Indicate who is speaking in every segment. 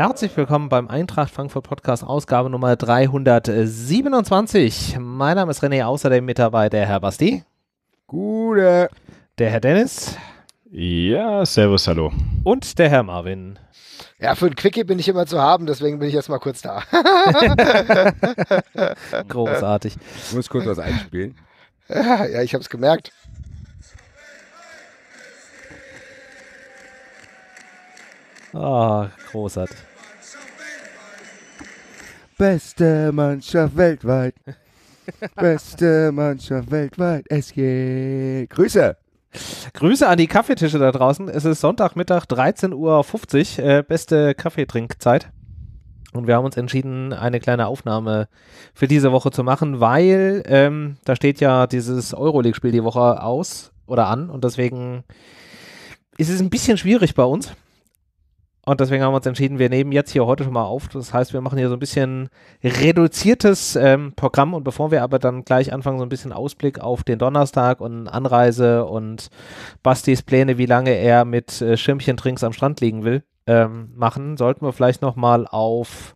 Speaker 1: Herzlich willkommen beim Eintracht Frankfurt Podcast, Ausgabe Nummer 327. Mein Name ist René, außerdem mit dabei der Herr Basti.
Speaker 2: Gute. Der Herr Dennis. Ja, servus, hallo. Und der Herr Marvin. Ja, für ein Quickie bin ich immer zu haben, deswegen bin ich erstmal kurz da. Großartig.
Speaker 3: Ich muss kurz was einspielen.
Speaker 2: Ja, ja ich habe es gemerkt. Ah, oh, großartig. Beste
Speaker 3: Mannschaft weltweit. Beste Mannschaft weltweit. Es geht.
Speaker 1: Grüße. Grüße an die Kaffeetische da draußen. Es ist Sonntagmittag 13.50 Uhr. Äh, beste Kaffeetrinkzeit. Und wir haben uns entschieden, eine kleine Aufnahme für diese Woche zu machen, weil ähm, da steht ja dieses Euroleague-Spiel die Woche aus oder an. Und deswegen ist es ein bisschen schwierig bei uns. Und deswegen haben wir uns entschieden, wir nehmen jetzt hier heute schon mal auf. Das heißt, wir machen hier so ein bisschen reduziertes ähm, Programm. Und bevor wir aber dann gleich anfangen, so ein bisschen Ausblick auf den Donnerstag und Anreise und Bastis Pläne, wie lange er mit äh, Schirmchen-Trinks am Strand liegen will, ähm, machen, sollten wir vielleicht nochmal auf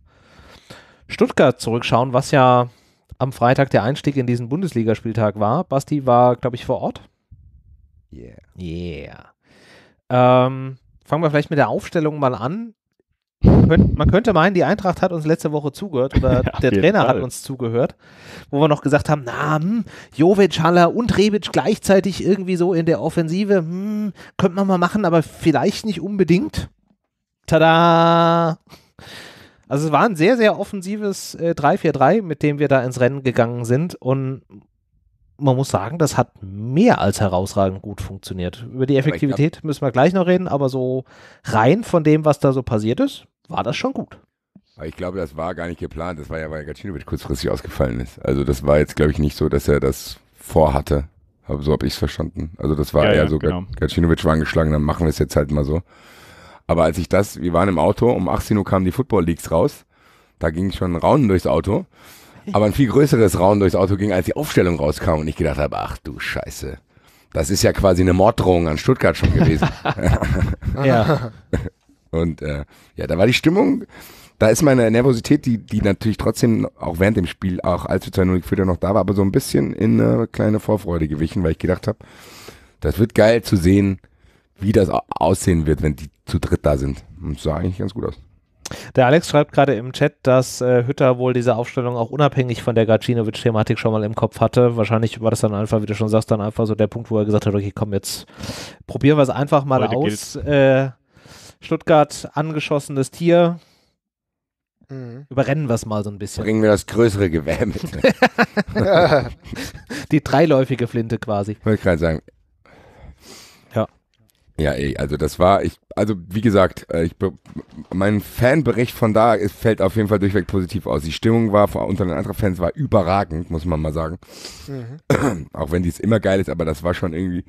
Speaker 1: Stuttgart zurückschauen, was ja am Freitag der Einstieg in diesen Bundesligaspieltag war. Basti war, glaube ich, vor Ort. Yeah. Yeah. Ähm, fangen wir vielleicht mit der Aufstellung mal an. Man könnte meinen, die Eintracht hat uns letzte Woche zugehört oder ja, der Trainer Fall. hat uns zugehört, wo wir noch gesagt haben, na, hm, Jovic, Haller und Rebic gleichzeitig irgendwie so in der Offensive, hm, könnte man mal machen, aber vielleicht nicht unbedingt. Tada! Also es war ein sehr, sehr offensives 3-4-3, äh, mit dem wir da ins Rennen gegangen sind und man muss sagen, das hat mehr als herausragend gut funktioniert. Über die Effektivität müssen wir gleich noch reden, aber so rein von dem,
Speaker 3: was da so passiert ist, war das schon gut. Ich glaube, das war gar nicht geplant. Das war ja, weil Gacinovic kurzfristig ausgefallen ist. Also das war jetzt, glaube ich, nicht so, dass er das vorhatte. so habe ich es verstanden. Also das war ja, eher ja, so, genau. Gacinovic war angeschlagen, dann machen wir es jetzt halt mal so. Aber als ich das, wir waren im Auto, um 18 Uhr kamen die Football Leagues raus. Da ging schon ein Raunen durchs Auto aber ein viel größeres Raun durchs Auto ging, als die Aufstellung rauskam und ich gedacht habe, ach du Scheiße. Das ist ja quasi eine Morddrohung an Stuttgart schon gewesen. ja. Und äh, ja, da war die Stimmung, da ist meine Nervosität, die, die natürlich trotzdem auch während dem Spiel, auch als wir 2-0 geführt haben, noch da war, aber so ein bisschen in eine kleine Vorfreude gewichen, weil ich gedacht habe, das wird geil zu sehen, wie das aussehen wird, wenn die zu dritt da sind. Und es sah eigentlich ganz gut aus.
Speaker 1: Der Alex schreibt gerade im Chat, dass äh, Hütter wohl diese Aufstellung auch unabhängig von der Gacinovic-Thematik schon mal im Kopf hatte. Wahrscheinlich war das dann einfach, wie du schon sagst, dann einfach so der Punkt, wo er gesagt hat, okay, komm, jetzt probieren wir es einfach mal Heute aus. Äh, Stuttgart angeschossenes Tier. Mhm. Überrennen wir es mal so ein bisschen. Bringen wir das größere Gewehr mit. Die dreiläufige Flinte quasi. Wollte ich gerade sagen,
Speaker 3: ja, ey, also das war, ich, also wie gesagt, äh, ich, mein Fanbericht von da fällt auf jeden Fall durchweg positiv aus. Die Stimmung war unter den anderen Fans war überragend, muss man mal sagen. Mhm. Auch wenn dies immer geil ist, aber das war schon irgendwie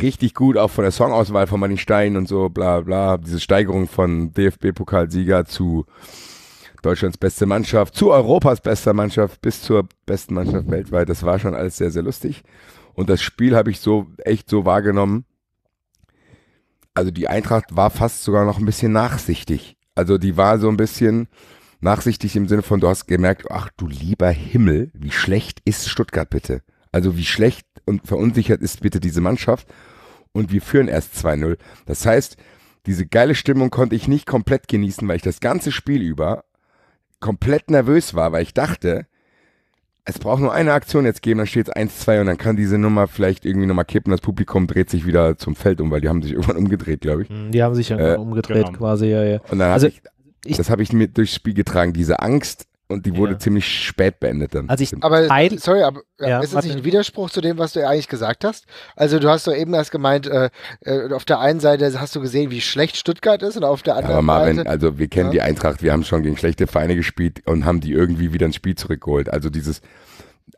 Speaker 3: richtig gut, auch von der Songauswahl von Manning Stein und so, bla bla. Diese Steigerung von DFB-Pokalsieger zu Deutschlands beste Mannschaft, zu Europas bester Mannschaft, bis zur besten Mannschaft weltweit. Das war schon alles sehr, sehr lustig. Und das Spiel habe ich so echt so wahrgenommen also die Eintracht war fast sogar noch ein bisschen nachsichtig. Also die war so ein bisschen nachsichtig im Sinne von, du hast gemerkt, ach du lieber Himmel, wie schlecht ist Stuttgart bitte? Also wie schlecht und verunsichert ist bitte diese Mannschaft? Und wir führen erst 2-0. Das heißt, diese geile Stimmung konnte ich nicht komplett genießen, weil ich das ganze Spiel über komplett nervös war, weil ich dachte, es braucht nur eine Aktion jetzt geben, dann steht es 1-2 und dann kann diese Nummer vielleicht irgendwie nochmal kippen. Das Publikum dreht sich wieder zum Feld um, weil die haben sich irgendwann umgedreht, glaube ich. Die haben sich irgendwann äh, umgedreht genau. quasi, ja, ja. Und dann also, hab ich, ich, das habe ich mir durchs Spiel getragen, diese Angst, und die wurde ja. ziemlich spät beendet dann.
Speaker 2: Also ich, aber, sorry, aber ja, ist das nicht ein Widerspruch zu dem, was du eigentlich gesagt hast? Also du hast doch eben erst gemeint, äh, äh auf der einen Seite hast du gesehen, wie schlecht Stuttgart ist und auf der anderen ja, aber
Speaker 3: Marvin, Seite, also wir kennen ja. die Eintracht, wir haben schon gegen schlechte Feinde gespielt und haben die irgendwie wieder ins Spiel zurückgeholt. Also dieses,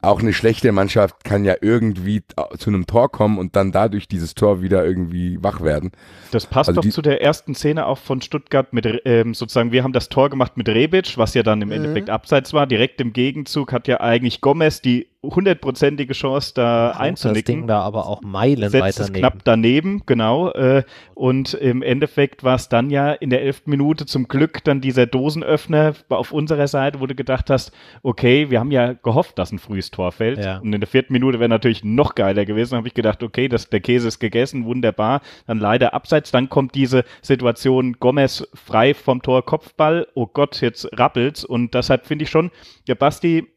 Speaker 3: auch eine schlechte Mannschaft kann ja irgendwie zu einem Tor
Speaker 4: kommen und dann dadurch dieses Tor wieder irgendwie wach werden. Das passt also doch zu der ersten Szene auch von Stuttgart mit ähm, sozusagen, wir haben das Tor gemacht mit Rebic, was ja dann im mhm. Endeffekt abseits war. Direkt im Gegenzug hat ja eigentlich Gomez die hundertprozentige Chance, da Ach, einzunicken. Das Ding da aber auch Meilen setzt es knapp daneben, genau. Äh, und im Endeffekt war es dann ja in der elften Minute zum Glück dann dieser Dosenöffner auf unserer Seite, wo du gedacht hast, okay, wir haben ja gehofft, dass ein frühes Tor fällt. Ja. Und in der vierten Minute wäre natürlich noch geiler gewesen. Da Habe ich gedacht, okay, das, der Käse ist gegessen, wunderbar. Dann leider abseits. Dann kommt diese Situation Gomez frei vom Tor Kopfball. Oh Gott, jetzt rappelt's. Und deshalb finde ich schon, der Basti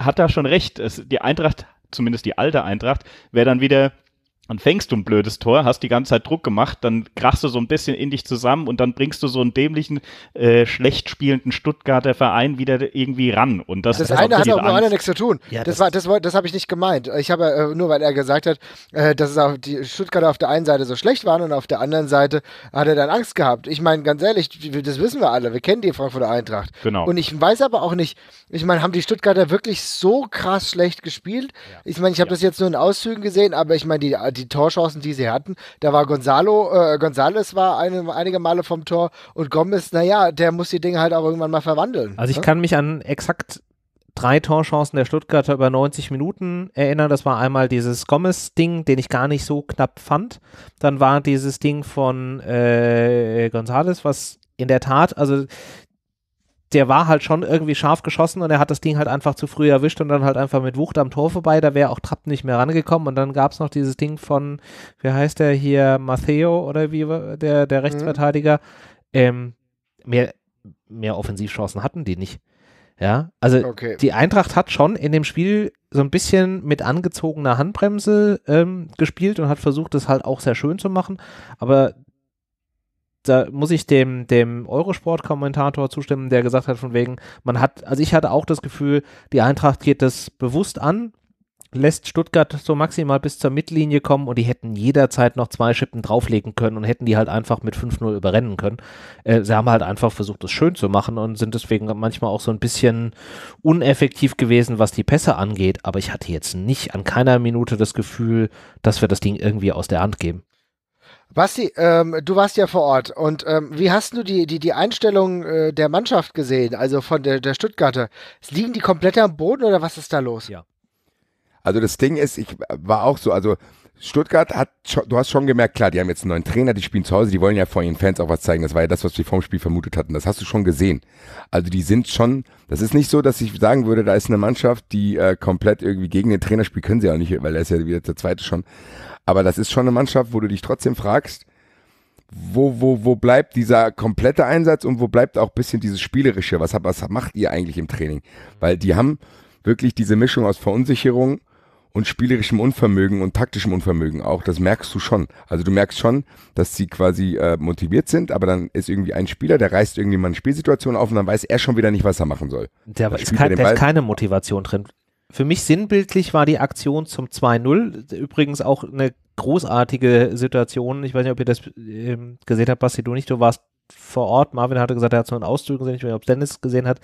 Speaker 4: hat da schon recht. Es, die Eintracht, zumindest die alte Eintracht, wäre dann wieder dann fängst du ein blödes Tor, hast die ganze Zeit Druck gemacht, dann krachst du so ein bisschen in dich zusammen und dann bringst du so einen dämlichen, äh, schlecht spielenden Stuttgarter Verein wieder irgendwie ran. Und das, ja, das eine hat auch mit anderen nichts zu tun. Ja, das, das,
Speaker 2: war, das, das habe ich nicht gemeint. Ich habe äh, nur, weil er gesagt hat, äh, dass es auch die Stuttgarter auf der einen Seite so schlecht waren und auf der anderen Seite hat er dann Angst gehabt. Ich meine, ganz ehrlich, das wissen wir alle. Wir kennen die Frankfurter Eintracht. Genau. Und ich weiß aber auch nicht, ich meine, haben die Stuttgarter wirklich so krass schlecht gespielt? Ja. Ich meine, ich habe das jetzt nur in Auszügen gesehen, aber ich meine, die, die die Torchancen, die sie hatten, da war Gonzalo, äh, Gonzales war eine, einige Male vom Tor und Gomez, naja, der muss die Dinge halt auch irgendwann mal verwandeln. Also ich ne? kann mich
Speaker 1: an exakt drei Torchancen der Stuttgarter über 90 Minuten erinnern. Das war einmal dieses Gomez-Ding, den ich gar nicht so knapp fand. Dann war dieses Ding von äh, Gonzales, was in der Tat, also der war halt schon irgendwie scharf geschossen und er hat das Ding halt einfach zu früh erwischt und dann halt einfach mit Wucht am Tor vorbei. Da wäre auch Trapp nicht mehr rangekommen. Und dann gab es noch dieses Ding von, wie heißt der hier, Matteo oder wie der, der mhm. Rechtsverteidiger. Mhm. Ähm, mehr, mehr Offensivchancen hatten die nicht. Ja, also okay. die Eintracht hat schon in dem Spiel so ein bisschen mit angezogener Handbremse ähm, gespielt und hat versucht, das halt auch sehr schön zu machen. Aber da muss ich dem, dem Eurosport-Kommentator zustimmen, der gesagt hat, von wegen, man hat, also ich hatte auch das Gefühl, die Eintracht geht das bewusst an, lässt Stuttgart so maximal bis zur Mittellinie kommen und die hätten jederzeit noch zwei Schippen drauflegen können und hätten die halt einfach mit 5-0 überrennen können. Äh, sie haben halt einfach versucht, das schön zu machen und sind deswegen manchmal auch so ein bisschen uneffektiv gewesen, was die Pässe angeht. Aber ich hatte jetzt nicht an keiner Minute das Gefühl, dass wir das Ding irgendwie aus der Hand geben.
Speaker 2: Basti, ähm, du warst ja vor Ort und ähm, wie hast du die, die, die Einstellung äh, der Mannschaft gesehen, also von der, der Stuttgarter? Liegen die komplett am Boden oder was ist da los? Ja.
Speaker 3: Also das Ding ist, ich äh, war auch so, also Stuttgart hat, du hast schon gemerkt, klar, die haben jetzt einen neuen Trainer, die spielen zu Hause, die wollen ja vor ihren Fans auch was zeigen. Das war ja das, was wir vorm Spiel vermutet hatten. Das hast du schon gesehen. Also die sind schon, das ist nicht so, dass ich sagen würde, da ist eine Mannschaft, die äh, komplett irgendwie gegen den Trainer spielt, können sie auch nicht, weil er ist ja wieder der zweite schon. Aber das ist schon eine Mannschaft, wo du dich trotzdem fragst, wo, wo, wo bleibt dieser komplette Einsatz und wo bleibt auch bisschen dieses Spielerische? Was, was macht ihr eigentlich im Training? Weil die haben wirklich diese Mischung aus Verunsicherung, und spielerischem Unvermögen und taktischem Unvermögen auch. Das merkst du schon. Also du merkst schon, dass sie quasi äh, motiviert sind, aber dann ist irgendwie ein Spieler, der reißt irgendwie mal eine Spielsituation auf und dann weiß er schon wieder nicht, was er machen soll. Der, ist, kein, der ist keine
Speaker 1: Motivation drin. Für mich sinnbildlich war die Aktion zum 2-0 übrigens auch eine großartige Situation. Ich weiß nicht, ob ihr das ähm, gesehen habt, Basti, du nicht, du warst vor Ort. Marvin hatte gesagt, er hat so einen Auszug gesehen. Ich weiß nicht, ob Dennis gesehen hat.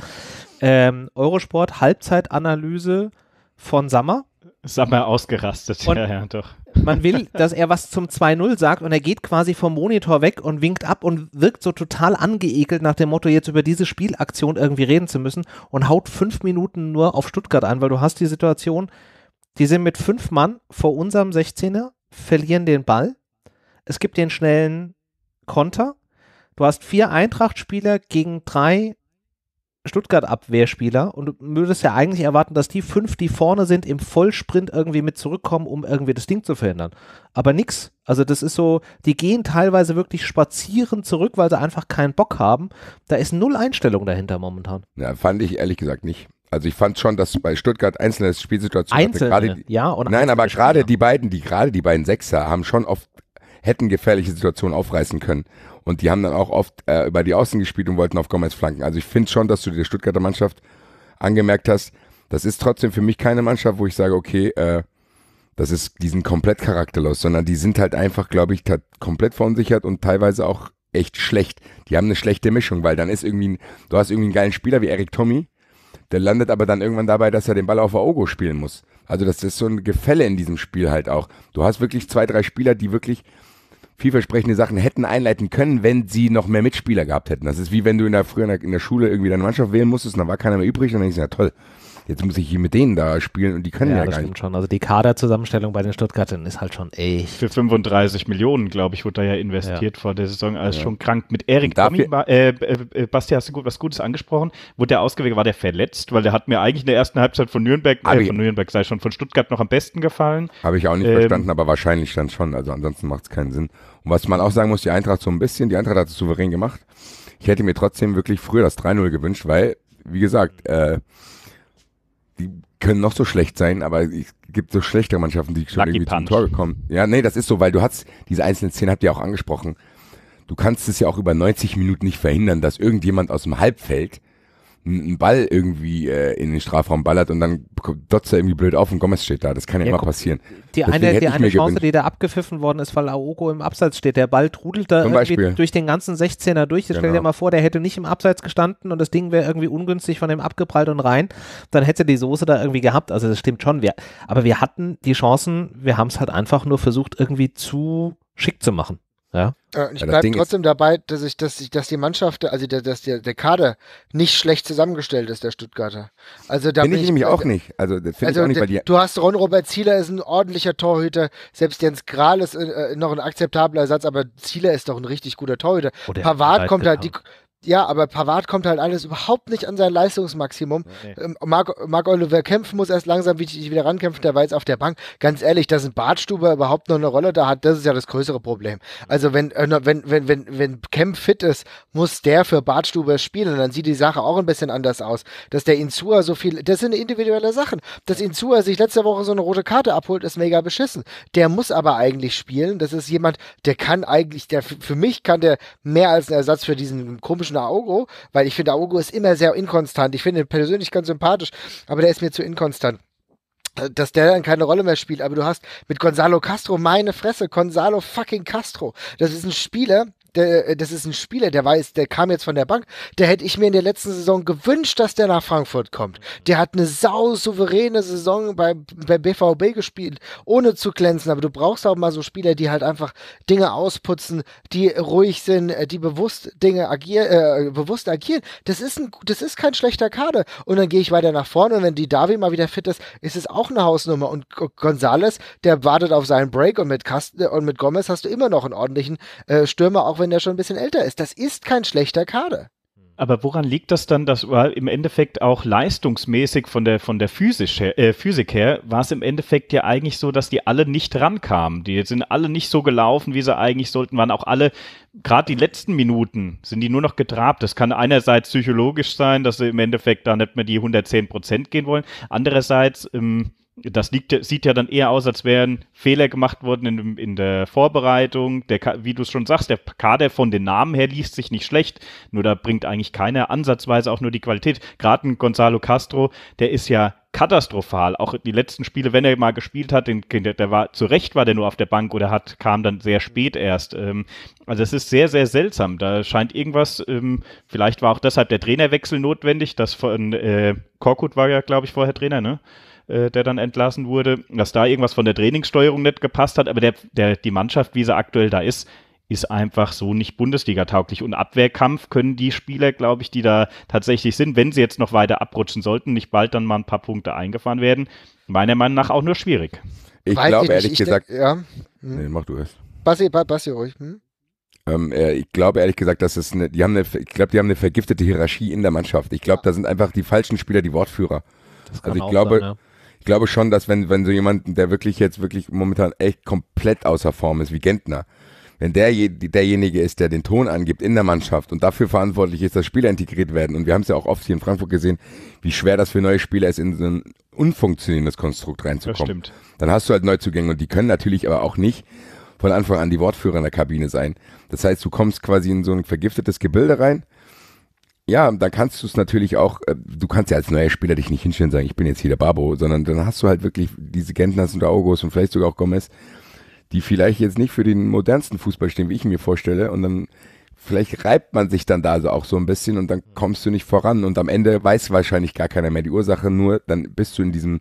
Speaker 1: Ähm, Eurosport, Halbzeitanalyse von Sammer ist aber
Speaker 4: ausgerastet, und ja, ja, doch.
Speaker 1: Man will, dass er was zum 2-0 sagt und er geht quasi vom Monitor weg und winkt ab und wirkt so total angeekelt nach dem Motto, jetzt über diese Spielaktion irgendwie reden zu müssen und haut fünf Minuten nur auf Stuttgart ein, weil du hast die Situation, die sind mit fünf Mann vor unserem 16er, verlieren den Ball. Es gibt den schnellen Konter. Du hast vier Eintracht-Spieler gegen drei Stuttgart-Abwehrspieler und du würdest ja eigentlich erwarten, dass die fünf, die vorne sind, im Vollsprint irgendwie mit zurückkommen, um irgendwie das Ding zu verhindern. Aber nix. Also das ist so, die gehen teilweise wirklich spazieren zurück, weil sie einfach keinen
Speaker 3: Bock haben. Da ist null Einstellung dahinter momentan. Ja, fand ich ehrlich gesagt nicht. Also ich fand schon, dass bei Stuttgart einzelne Spielsituationen einzelne, hatte, die, ja und nein, aber gerade die beiden, die gerade die beiden Sechser haben schon oft hätten gefährliche Situationen aufreißen können. Und die haben dann auch oft äh, über die Außen gespielt und wollten auf Gomez flanken. Also ich finde schon, dass du der Stuttgarter Mannschaft angemerkt hast, das ist trotzdem für mich keine Mannschaft, wo ich sage, okay, äh, das ist, diesen sind komplett charakterlos, sondern die sind halt einfach, glaube ich, komplett verunsichert und teilweise auch echt schlecht. Die haben eine schlechte Mischung, weil dann ist irgendwie, ein, du hast irgendwie einen geilen Spieler wie Eric Tommy, der landet aber dann irgendwann dabei, dass er den Ball auf Ogo spielen muss. Also das ist so ein Gefälle in diesem Spiel halt auch. Du hast wirklich zwei, drei Spieler, die wirklich vielversprechende Sachen hätten einleiten können, wenn sie noch mehr Mitspieler gehabt hätten. Das ist wie wenn du in der früher in der, Schule irgendwie deine Mannschaft wählen musstest und dann war keiner mehr übrig und dann denkst du, ja toll, Jetzt muss ich hier mit denen da spielen und die können ja, ja das gar stimmt nicht. schon. Also die Kaderzusammenstellung bei den Stuttgartern ist halt schon
Speaker 4: echt. Für 35 Millionen, glaube ich, wurde da ja investiert ja. vor der Saison. Also ja. schon krank. Mit Erik Domming, äh, äh, Basti, hast du gut, was Gutes angesprochen? Wurde der ausgewählt, war der verletzt? Weil der hat mir eigentlich in der ersten Halbzeit von Nürnberg, äh, von Nürnberg, sei schon, von Stuttgart noch am besten gefallen.
Speaker 3: Habe ich auch nicht ähm, verstanden, aber wahrscheinlich dann schon. Also ansonsten macht es keinen Sinn. Und was man auch sagen muss, die Eintracht so ein bisschen, die Eintracht hat es souverän gemacht. Ich hätte mir trotzdem wirklich früher das 3-0 gewünscht, weil, wie gesagt, äh, die können noch so schlecht sein, aber es gibt so schlechte Mannschaften, die schon Lucky irgendwie Punch. zum Tor gekommen. Ja, nee, das ist so, weil du hast, diese einzelnen Szenen habt ihr auch angesprochen. Du kannst es ja auch über 90 Minuten nicht verhindern, dass irgendjemand aus dem Halbfeld einen Ball irgendwie äh, in den Strafraum ballert und dann dotzt er irgendwie blöd auf und Gomez steht da. Das kann ja, ja immer guck, passieren. Die Deswegen eine, die eine Chance, gewünscht.
Speaker 1: die da abgepfiffen worden ist, weil Aogo im Abseits steht. Der Ball trudelt da Zum irgendwie Beispiel. durch den ganzen 16er durch. Genau. Stell dir genau. mal vor, der hätte nicht im Abseits gestanden und das Ding wäre irgendwie ungünstig von dem abgeprallt und rein. Dann hätte die Soße da irgendwie gehabt. Also das stimmt schon. Wir, aber wir hatten die Chancen, wir haben es halt einfach nur versucht, irgendwie zu schick zu machen. Ja. Äh, und ich ja, bleibe trotzdem
Speaker 2: dabei, dass ich, dass ich, dass die Mannschaft, also der, dass der, der Kader nicht schlecht zusammengestellt ist, der Stuttgarter. Also da finde ich, ich nämlich auch nicht.
Speaker 3: Also das finde also, ich auch nicht bei dir.
Speaker 2: Du hast Ron Robert Zieler ist ein ordentlicher Torhüter, selbst Jens Kral ist äh, äh, noch ein akzeptabler Ersatz, aber Zieler ist doch ein richtig guter Torhüter. Oh, Pavard kommt halt, die, ja, aber Pavard kommt halt alles überhaupt nicht an sein Leistungsmaximum. Nee. Ähm, Marc, Marc Oliver kämpfen muss erst langsam wieder rankämpfen, der war jetzt auf der Bank. Ganz ehrlich, dass ein Bartstuber überhaupt noch eine Rolle da hat, das ist ja das größere Problem. Also wenn, äh, wenn, wenn, wenn, wenn Kemp fit ist, muss der für Bartstuber spielen dann sieht die Sache auch ein bisschen anders aus. Dass der Insua so viel, das sind individuelle Sachen. Dass Insua sich letzte Woche so eine rote Karte abholt, ist mega beschissen. Der muss aber eigentlich spielen. Das ist jemand, der kann eigentlich, der für mich kann der mehr als ein Ersatz für diesen komischen zu Naogo, weil ich finde, Naogo ist immer sehr inkonstant. Ich finde ihn persönlich ganz sympathisch, aber der ist mir zu inkonstant äh, dass der dann keine Rolle mehr spielt, aber du hast mit Gonzalo Castro meine Fresse, Gonzalo fucking Castro. Das ist ein Spieler, der, äh, das ist ein Spieler, der weiß, der kam jetzt von der Bank, der hätte ich mir in der letzten Saison gewünscht, dass der nach Frankfurt kommt. Der hat eine sau souveräne Saison bei, bei BVB gespielt, ohne zu glänzen, aber du brauchst auch mal so Spieler, die halt einfach Dinge ausputzen, die ruhig sind, äh, die bewusst Dinge agieren, äh, bewusst agieren. Das ist ein, das ist kein schlechter Kader. Und dann gehe ich weiter nach vorne und wenn die Davi mal wieder fit ist, ist es auch eine Hausnummer. Und Gonzales, der wartet auf seinen Break und mit Kast und mit Gomez hast du immer noch einen ordentlichen äh, Stürmer, auch wenn wenn er schon ein bisschen älter ist. Das ist kein schlechter Kader.
Speaker 4: Aber woran liegt das dann, dass im Endeffekt auch leistungsmäßig von der, von der Physisch her, äh, Physik her, war es im Endeffekt ja eigentlich so, dass die alle nicht rankamen. Die sind alle nicht so gelaufen, wie sie eigentlich sollten, waren auch alle, gerade die letzten Minuten, sind die nur noch getrabt. Das kann einerseits psychologisch sein, dass sie im Endeffekt da nicht mehr die 110 Prozent gehen wollen. Andererseits, ähm, das liegt, sieht ja dann eher aus, als wären Fehler gemacht worden in, in der Vorbereitung. Der, wie du es schon sagst, der Kader von den Namen her liest sich nicht schlecht, nur da bringt eigentlich keiner ansatzweise auch nur die Qualität. Gerade ein Gonzalo Castro, der ist ja katastrophal. Auch die letzten Spiele, wenn er mal gespielt hat, den, der war zu Recht war der nur auf der Bank oder hat kam dann sehr spät erst. Ähm, also es ist sehr sehr seltsam. Da scheint irgendwas. Ähm, vielleicht war auch deshalb der Trainerwechsel notwendig. Das von äh, Korkut war ja glaube ich vorher Trainer, ne? Äh, der dann entlassen wurde, dass da irgendwas von der Trainingssteuerung nicht gepasst hat. Aber der, der, die Mannschaft, wie sie aktuell da ist, ist einfach so nicht Bundesliga-tauglich. Und Abwehrkampf können die Spieler, glaube ich, die da tatsächlich sind, wenn sie jetzt noch weiter abrutschen sollten, nicht bald dann mal ein paar Punkte eingefahren werden, meiner Meinung nach auch nur schwierig. Ich glaube, ehrlich ich gesagt. ja. Hm.
Speaker 3: Nee, mach du es.
Speaker 2: Bassi, Bassi ruhig. Hm?
Speaker 3: Ähm, äh, ich glaube ehrlich gesagt, dass es eine, die haben eine, ich glaube, die haben eine vergiftete Hierarchie in der Mannschaft. Ich glaube, da sind einfach die falschen Spieler die Wortführer. Das also ich glaube, sein, ja ich glaube schon, dass wenn, wenn so jemand, der wirklich jetzt wirklich momentan echt komplett außer Form ist, wie Gentner, wenn der derjenige ist, der den Ton angibt in der Mannschaft und dafür verantwortlich ist, dass Spieler integriert werden, und wir haben es ja auch oft hier in Frankfurt gesehen, wie schwer das für neue Spieler ist, in so ein unfunktionierendes Konstrukt reinzukommen. Das stimmt. Dann hast du halt Neuzugänge und die können natürlich aber auch nicht von Anfang an die Wortführer in der Kabine sein. Das heißt, du kommst quasi in so ein vergiftetes Gebilde rein ja, dann kannst du es natürlich auch, äh, du kannst ja als neuer Spieler dich nicht hinstellen und sagen, ich bin jetzt hier der Babo, sondern dann hast du halt wirklich diese Gentners und August und vielleicht sogar auch Gomez, die vielleicht jetzt nicht für den modernsten Fußball stehen, wie ich mir vorstelle. Und dann vielleicht reibt man sich dann da so auch so ein bisschen und dann kommst du nicht voran. Und am Ende weiß wahrscheinlich gar keiner mehr die Ursache, nur dann bist du in diesem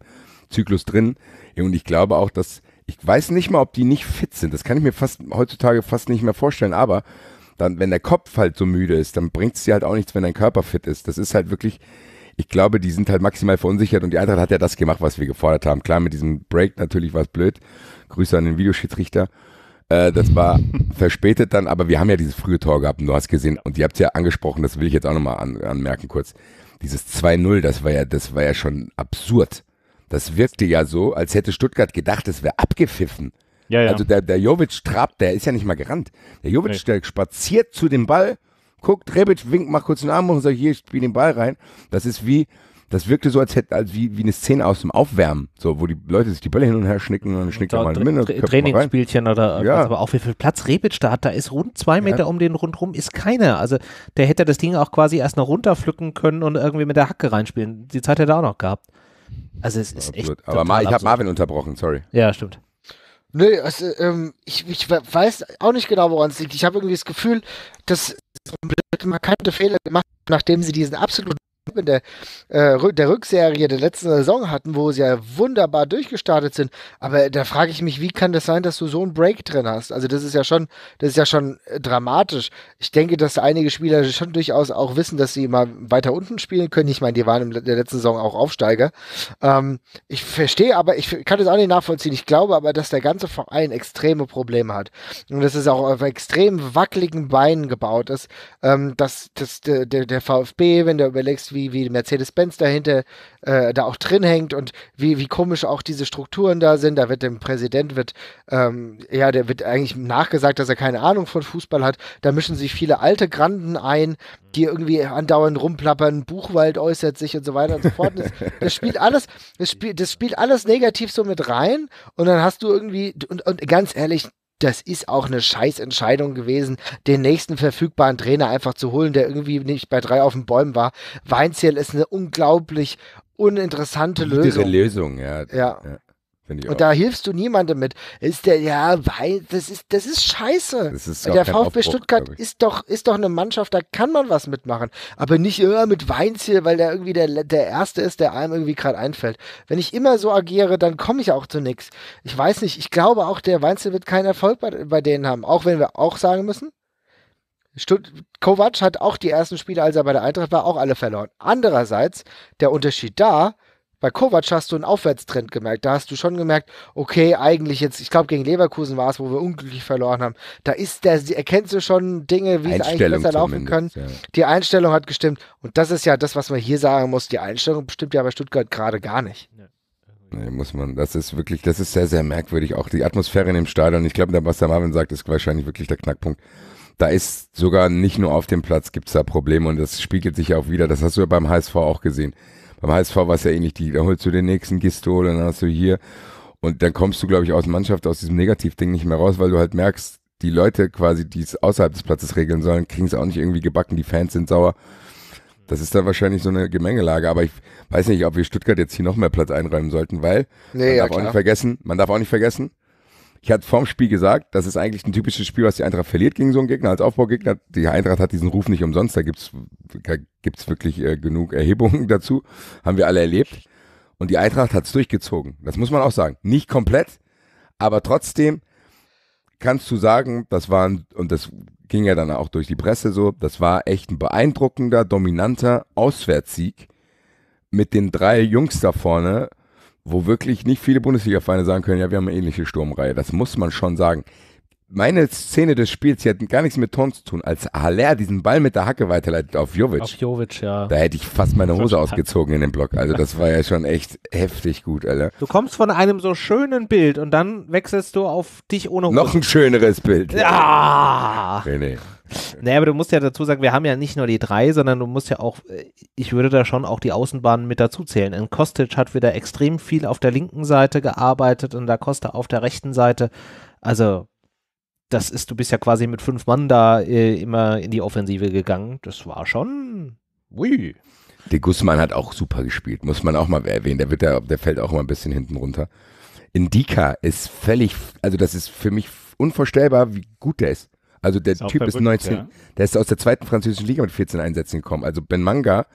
Speaker 3: Zyklus drin. Und ich glaube auch, dass, ich weiß nicht mal, ob die nicht fit sind. Das kann ich mir fast heutzutage fast nicht mehr vorstellen, aber dann, wenn der Kopf halt so müde ist, dann bringt es dir halt auch nichts, wenn dein Körper fit ist. Das ist halt wirklich, ich glaube, die sind halt maximal verunsichert und die Eintracht hat ja das gemacht, was wir gefordert haben. Klar, mit diesem Break natürlich war es blöd. Grüße an den Videoschiedsrichter. Äh, das war verspätet dann, aber wir haben ja dieses frühe Tor gehabt und du hast gesehen, und ihr habt es ja angesprochen, das will ich jetzt auch nochmal an, anmerken kurz. Dieses 2-0, das war ja, das war ja schon absurd. Das wirkte ja so, als hätte Stuttgart gedacht, es wäre abgepfiffen. Ja, ja. Also der, der Jovic trabt, der ist ja nicht mal gerannt. Der Jovic nee. der spaziert zu dem Ball, guckt, Rebic winkt, macht kurz einen Arm und sagt, hier, ich spiele den Ball rein. Das ist wie, das wirkte so, als hätte, als wie, wie eine Szene aus dem Aufwärmen, so, wo die Leute sich die Bälle hin und her schnicken und dann schnickt er mal Tra Minde, Trainingsspielchen oder, ja. aber
Speaker 1: auch wie viel Platz Rebic da hat, da ist rund zwei Meter ja. um den rundrum, ist keiner. Also, der hätte das Ding auch quasi erst noch runterpflücken können und irgendwie mit der Hacke reinspielen. Die Zeit hätte er auch noch gehabt.
Speaker 3: Also, es ist Absolut. echt. Aber Ma, ich habe Marvin unterbrochen, sorry. Ja, stimmt.
Speaker 2: Nö, also, ähm, ich, ich weiß auch nicht genau, woran es liegt. Ich habe irgendwie das Gefühl, dass komplett markante Fehler gemacht, nachdem sie diesen absolut in der, äh, der Rückserie der letzten Saison hatten, wo sie ja wunderbar durchgestartet sind. Aber da frage ich mich, wie kann das sein, dass du so einen Break drin hast? Also das ist ja schon, das ist ja schon äh, dramatisch. Ich denke, dass einige Spieler schon durchaus auch wissen, dass sie mal weiter unten spielen können. Ich meine, die waren in der letzten Saison auch Aufsteiger. Ähm, ich verstehe, aber ich kann das auch nicht nachvollziehen. Ich glaube aber, dass der ganze Verein extreme Probleme hat und dass es auch auf extrem wackeligen Beinen gebaut ist. Ähm, dass, dass der, der VfB, wenn du überlegst, wie, wie Mercedes-Benz dahinter äh, da auch drin hängt und wie, wie komisch auch diese Strukturen da sind. Da wird dem Präsident wird, ähm, ja, der wird eigentlich nachgesagt, dass er keine Ahnung von Fußball hat. Da mischen sich viele alte Granden ein, die irgendwie andauernd rumplappern, Buchwald äußert sich und so weiter und so fort. Das, das spielt alles, das spielt, das spielt alles negativ so mit rein und dann hast du irgendwie, und, und ganz ehrlich, das ist auch eine Scheißentscheidung gewesen, den nächsten verfügbaren Trainer einfach zu holen, der irgendwie nicht bei drei auf den Bäumen war. Weinziel ist eine unglaublich uninteressante Lösung. Lösung, ja. ja. ja und auch. da hilfst du niemandem mit. Ist der, ja, weil, das ist, das ist scheiße. Das ist der VfB Aufbruch, Stuttgart ist doch, ist doch eine Mannschaft, da kann man was mitmachen. Aber nicht immer mit Weinziel, weil der irgendwie der, der Erste ist, der einem irgendwie gerade einfällt. Wenn ich immer so agiere, dann komme ich auch zu nichts. Ich weiß nicht, ich glaube auch, der Weinziel wird keinen Erfolg bei, bei denen haben. Auch wenn wir auch sagen müssen, Stutt Kovac hat auch die ersten Spiele, als er bei der Eintracht war, auch alle verloren. Andererseits, der Unterschied da, bei Kovac hast du einen Aufwärtstrend gemerkt. Da hast du schon gemerkt, okay, eigentlich jetzt, ich glaube, gegen Leverkusen war es, wo wir unglücklich verloren haben. Da ist der, erkennst du schon Dinge, wie es eigentlich besser laufen können. Ja. Die Einstellung hat gestimmt. Und das ist ja das, was man hier sagen muss. Die Einstellung stimmt ja bei Stuttgart gerade gar nicht.
Speaker 3: Nee, muss man, das ist wirklich, das ist sehr, sehr merkwürdig. Auch die Atmosphäre in dem Stadion. Ich glaube, was der Marvin sagt, ist wahrscheinlich wirklich der Knackpunkt. Da ist sogar nicht nur auf dem Platz gibt es da Probleme und das spiegelt sich auch wieder. Das hast du ja beim HSV auch gesehen. Beim HSV war es ja ähnlich, die, da holst du den nächsten Gistol, dann hast du hier. Und dann kommst du, glaube ich, aus Mannschaft, aus diesem Negativding nicht mehr raus, weil du halt merkst, die Leute quasi, die es außerhalb des Platzes regeln sollen, kriegen es auch nicht irgendwie gebacken, die Fans sind sauer. Das ist dann wahrscheinlich so eine Gemengelage, aber ich weiß nicht, ob wir Stuttgart jetzt hier noch mehr Platz einräumen sollten, weil nee, man ja, darf auch nicht vergessen, man darf auch nicht vergessen, ich hatte vorm Spiel gesagt, das ist eigentlich ein typisches Spiel, was die Eintracht verliert gegen so einen Gegner als Aufbaugegner. Die Eintracht hat diesen Ruf nicht umsonst, da gibt's da gibt's wirklich äh, genug Erhebungen dazu, haben wir alle erlebt. Und die Eintracht hat's durchgezogen, das muss man auch sagen. Nicht komplett, aber trotzdem kannst du sagen, das waren, und das ging ja dann auch durch die Presse so, das war echt ein beeindruckender, dominanter Auswärtssieg mit den drei Jungs da vorne, wo wirklich nicht viele Bundesliga-Vereine sagen können, ja, wir haben eine ähnliche Sturmreihe. Das muss man schon sagen. Meine Szene des Spiels, die hat gar nichts mit Ton zu tun, als Haller diesen Ball mit der Hacke weiterleitet auf Jovic. Auf Jovic, ja. Da hätte ich fast meine Hose ausgezogen in dem Block. Also das war ja schon echt heftig gut, Alter.
Speaker 1: Du kommst von einem so schönen Bild und dann wechselst du auf dich ohne Hose. Noch ein
Speaker 3: schöneres Bild. Ja. Ah. René,
Speaker 1: Naja, aber du musst ja dazu sagen, wir haben ja nicht nur die drei, sondern du musst ja auch, äh, ich würde da schon auch die Außenbahnen mit dazu zählen. In Kostic hat wieder extrem viel auf der linken Seite gearbeitet und da Costa auf der rechten Seite. Also, das ist, du bist ja quasi mit fünf Mann da äh, immer in die Offensive gegangen. Das war schon. Ui.
Speaker 3: Der Gussmann hat auch super gespielt, muss man auch mal erwähnen. Der, wird ja, der fällt auch mal ein bisschen hinten runter. Indika ist völlig, also das ist für mich unvorstellbar, wie gut der ist. Also der ist Typ ist 19, ja. Ne? der ist aus der zweiten französischen Liga mit 14 Einsätzen gekommen. Also Ben Manga,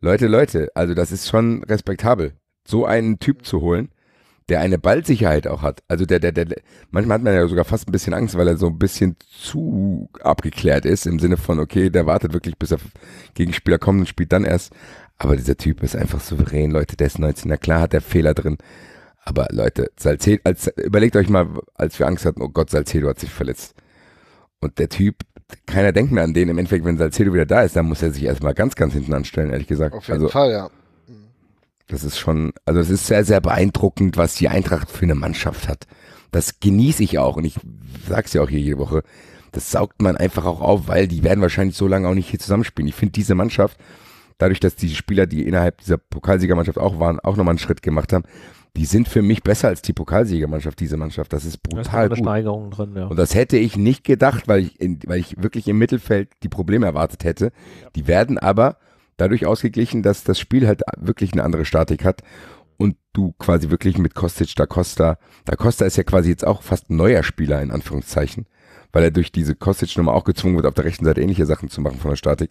Speaker 3: Leute, Leute, also das ist schon respektabel, so einen Typ mhm. zu holen, der eine Ballsicherheit auch hat. Also der, der, der, manchmal hat man ja sogar fast ein bisschen Angst, weil er so ein bisschen zu abgeklärt ist, im Sinne von, okay, der wartet wirklich, bis der Gegenspieler kommt und spielt dann erst. Aber dieser Typ ist einfach souverän, Leute, der ist 19, na klar hat er Fehler drin. Aber Leute, Salcedo, als, überlegt euch mal, als wir Angst hatten, oh Gott, Salcedo hat sich verletzt. Und der Typ, keiner denkt mehr an den. Im Endeffekt, wenn Salcedo wieder da ist, dann muss er sich erstmal ganz, ganz hinten anstellen, ehrlich gesagt. Auf jeden also, Fall, ja. Das ist schon, also es ist sehr, sehr beeindruckend, was die Eintracht für eine Mannschaft hat. Das genieße ich auch und ich sag's ja auch hier jede Woche. Das saugt man einfach auch auf, weil die werden wahrscheinlich so lange auch nicht hier zusammenspielen. Ich finde diese Mannschaft, dadurch, dass die Spieler, die innerhalb dieser Pokalsiegermannschaft auch waren, auch nochmal einen Schritt gemacht haben, die sind für mich besser als die Pokalsiegermannschaft, diese Mannschaft. Das ist brutal. Da ist gut. Steigerung drin, ja. Und das hätte ich nicht gedacht, weil ich, in, weil ich wirklich im Mittelfeld die Probleme erwartet hätte. Ja. Die werden aber dadurch ausgeglichen, dass das Spiel halt wirklich eine andere Statik hat und du quasi wirklich mit Kostic, Da Costa, Da Costa ist ja quasi jetzt auch fast ein neuer Spieler in Anführungszeichen, weil er durch diese Kostic-Nummer auch gezwungen wird, auf der rechten Seite ähnliche Sachen zu machen von der Statik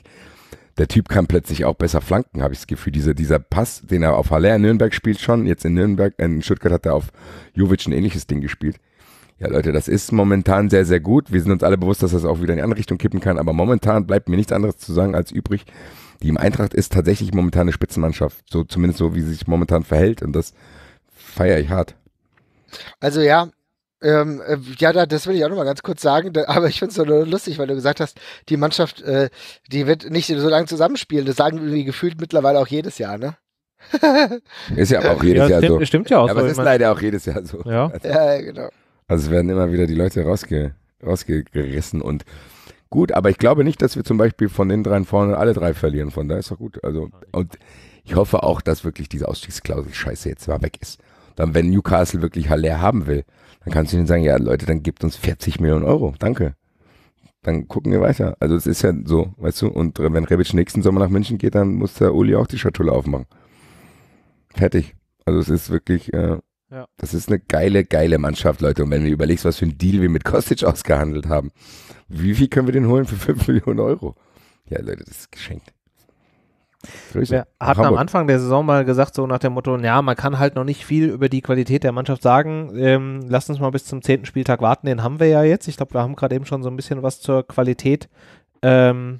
Speaker 3: der Typ kann plötzlich auch besser flanken, habe ich das Gefühl. Diese, dieser Pass, den er auf Haller in Nürnberg spielt schon, jetzt in Nürnberg, in Stuttgart hat er auf Jovic ein ähnliches Ding gespielt. Ja, Leute, das ist momentan sehr, sehr gut. Wir sind uns alle bewusst, dass das auch wieder in die andere Richtung kippen kann, aber momentan bleibt mir nichts anderes zu sagen als übrig. Die im Eintracht ist tatsächlich momentan eine Spitzenmannschaft, so zumindest so, wie sie sich momentan verhält und das feiere ich hart.
Speaker 2: Also ja, ähm, äh, ja, da, das will ich auch nochmal ganz kurz sagen, da, aber ich finde es so lustig, weil du gesagt hast, die Mannschaft, äh, die wird nicht so lange zusammenspielen. Das sagen wir gefühlt mittlerweile auch jedes Jahr, ne?
Speaker 3: ist ja aber auch jedes ja, Jahr stimmt, so. Stimmt ja auch ja, so. Aber es ist leider auch jedes Jahr so. Ja, also,
Speaker 2: ja genau.
Speaker 3: Also werden immer wieder die Leute rausge, rausgerissen und gut, aber ich glaube nicht, dass wir zum Beispiel von den dreien vorne alle drei verlieren. Von da ist doch gut. Also, und ich hoffe auch, dass wirklich diese Ausstiegsklausel scheiße jetzt mal weg ist. Dann, wenn Newcastle wirklich Haller haben will, dann kannst du ihnen sagen, ja Leute, dann gibt uns 40 Millionen Euro, danke. Dann gucken wir weiter. Also es ist ja so, weißt du, und wenn Rebic nächsten Sommer nach München geht, dann muss der Uli auch die Schatulle aufmachen. Fertig. Also es ist wirklich, äh, ja. das ist eine geile, geile Mannschaft, Leute. Und wenn du überlegst, was für ein Deal wir mit Kostic ausgehandelt haben, wie viel können wir den holen für 5 Millionen Euro? Ja, Leute, das ist geschenkt. Grüße. Wir hatten am
Speaker 1: Anfang der Saison mal gesagt, so nach dem Motto, ja, man kann halt noch nicht viel über die Qualität der Mannschaft sagen. Ähm, lasst uns mal bis zum zehnten Spieltag warten, den haben wir ja jetzt. Ich glaube, wir haben gerade eben schon so ein bisschen was zur Qualität ähm,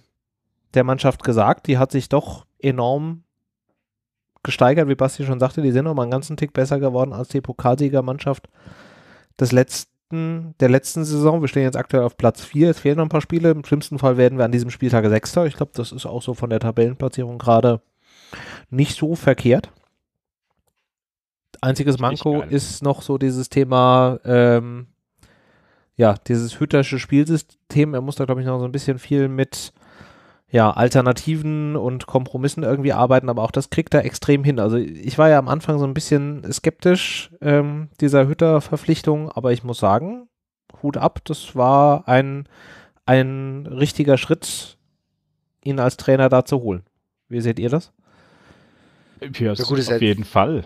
Speaker 1: der Mannschaft gesagt. Die hat sich doch enorm gesteigert, wie Basti schon sagte. Die sind nochmal einen ganzen Tick besser geworden als die Pokalsiegermannschaft des letzten letzten, der letzten Saison. Wir stehen jetzt aktuell auf Platz 4. Es fehlen noch ein paar Spiele. Im schlimmsten Fall werden wir an diesem Spieltag Sechster. Ich glaube, das ist auch so von der Tabellenplatzierung gerade nicht so verkehrt. Einziges Manko ist noch so dieses Thema, ähm, ja, dieses hütterische Spielsystem. Er muss da, glaube ich, noch so ein bisschen viel mit ja, Alternativen und Kompromissen irgendwie arbeiten, aber auch das kriegt er extrem hin. Also ich war ja am Anfang so ein bisschen skeptisch ähm, dieser Hütter-Verpflichtung, aber ich muss sagen, Hut ab, das war ein, ein richtiger Schritt, ihn als Trainer da zu holen. Wie seht ihr das?
Speaker 4: Ja, ja gut, auf jeden Fall.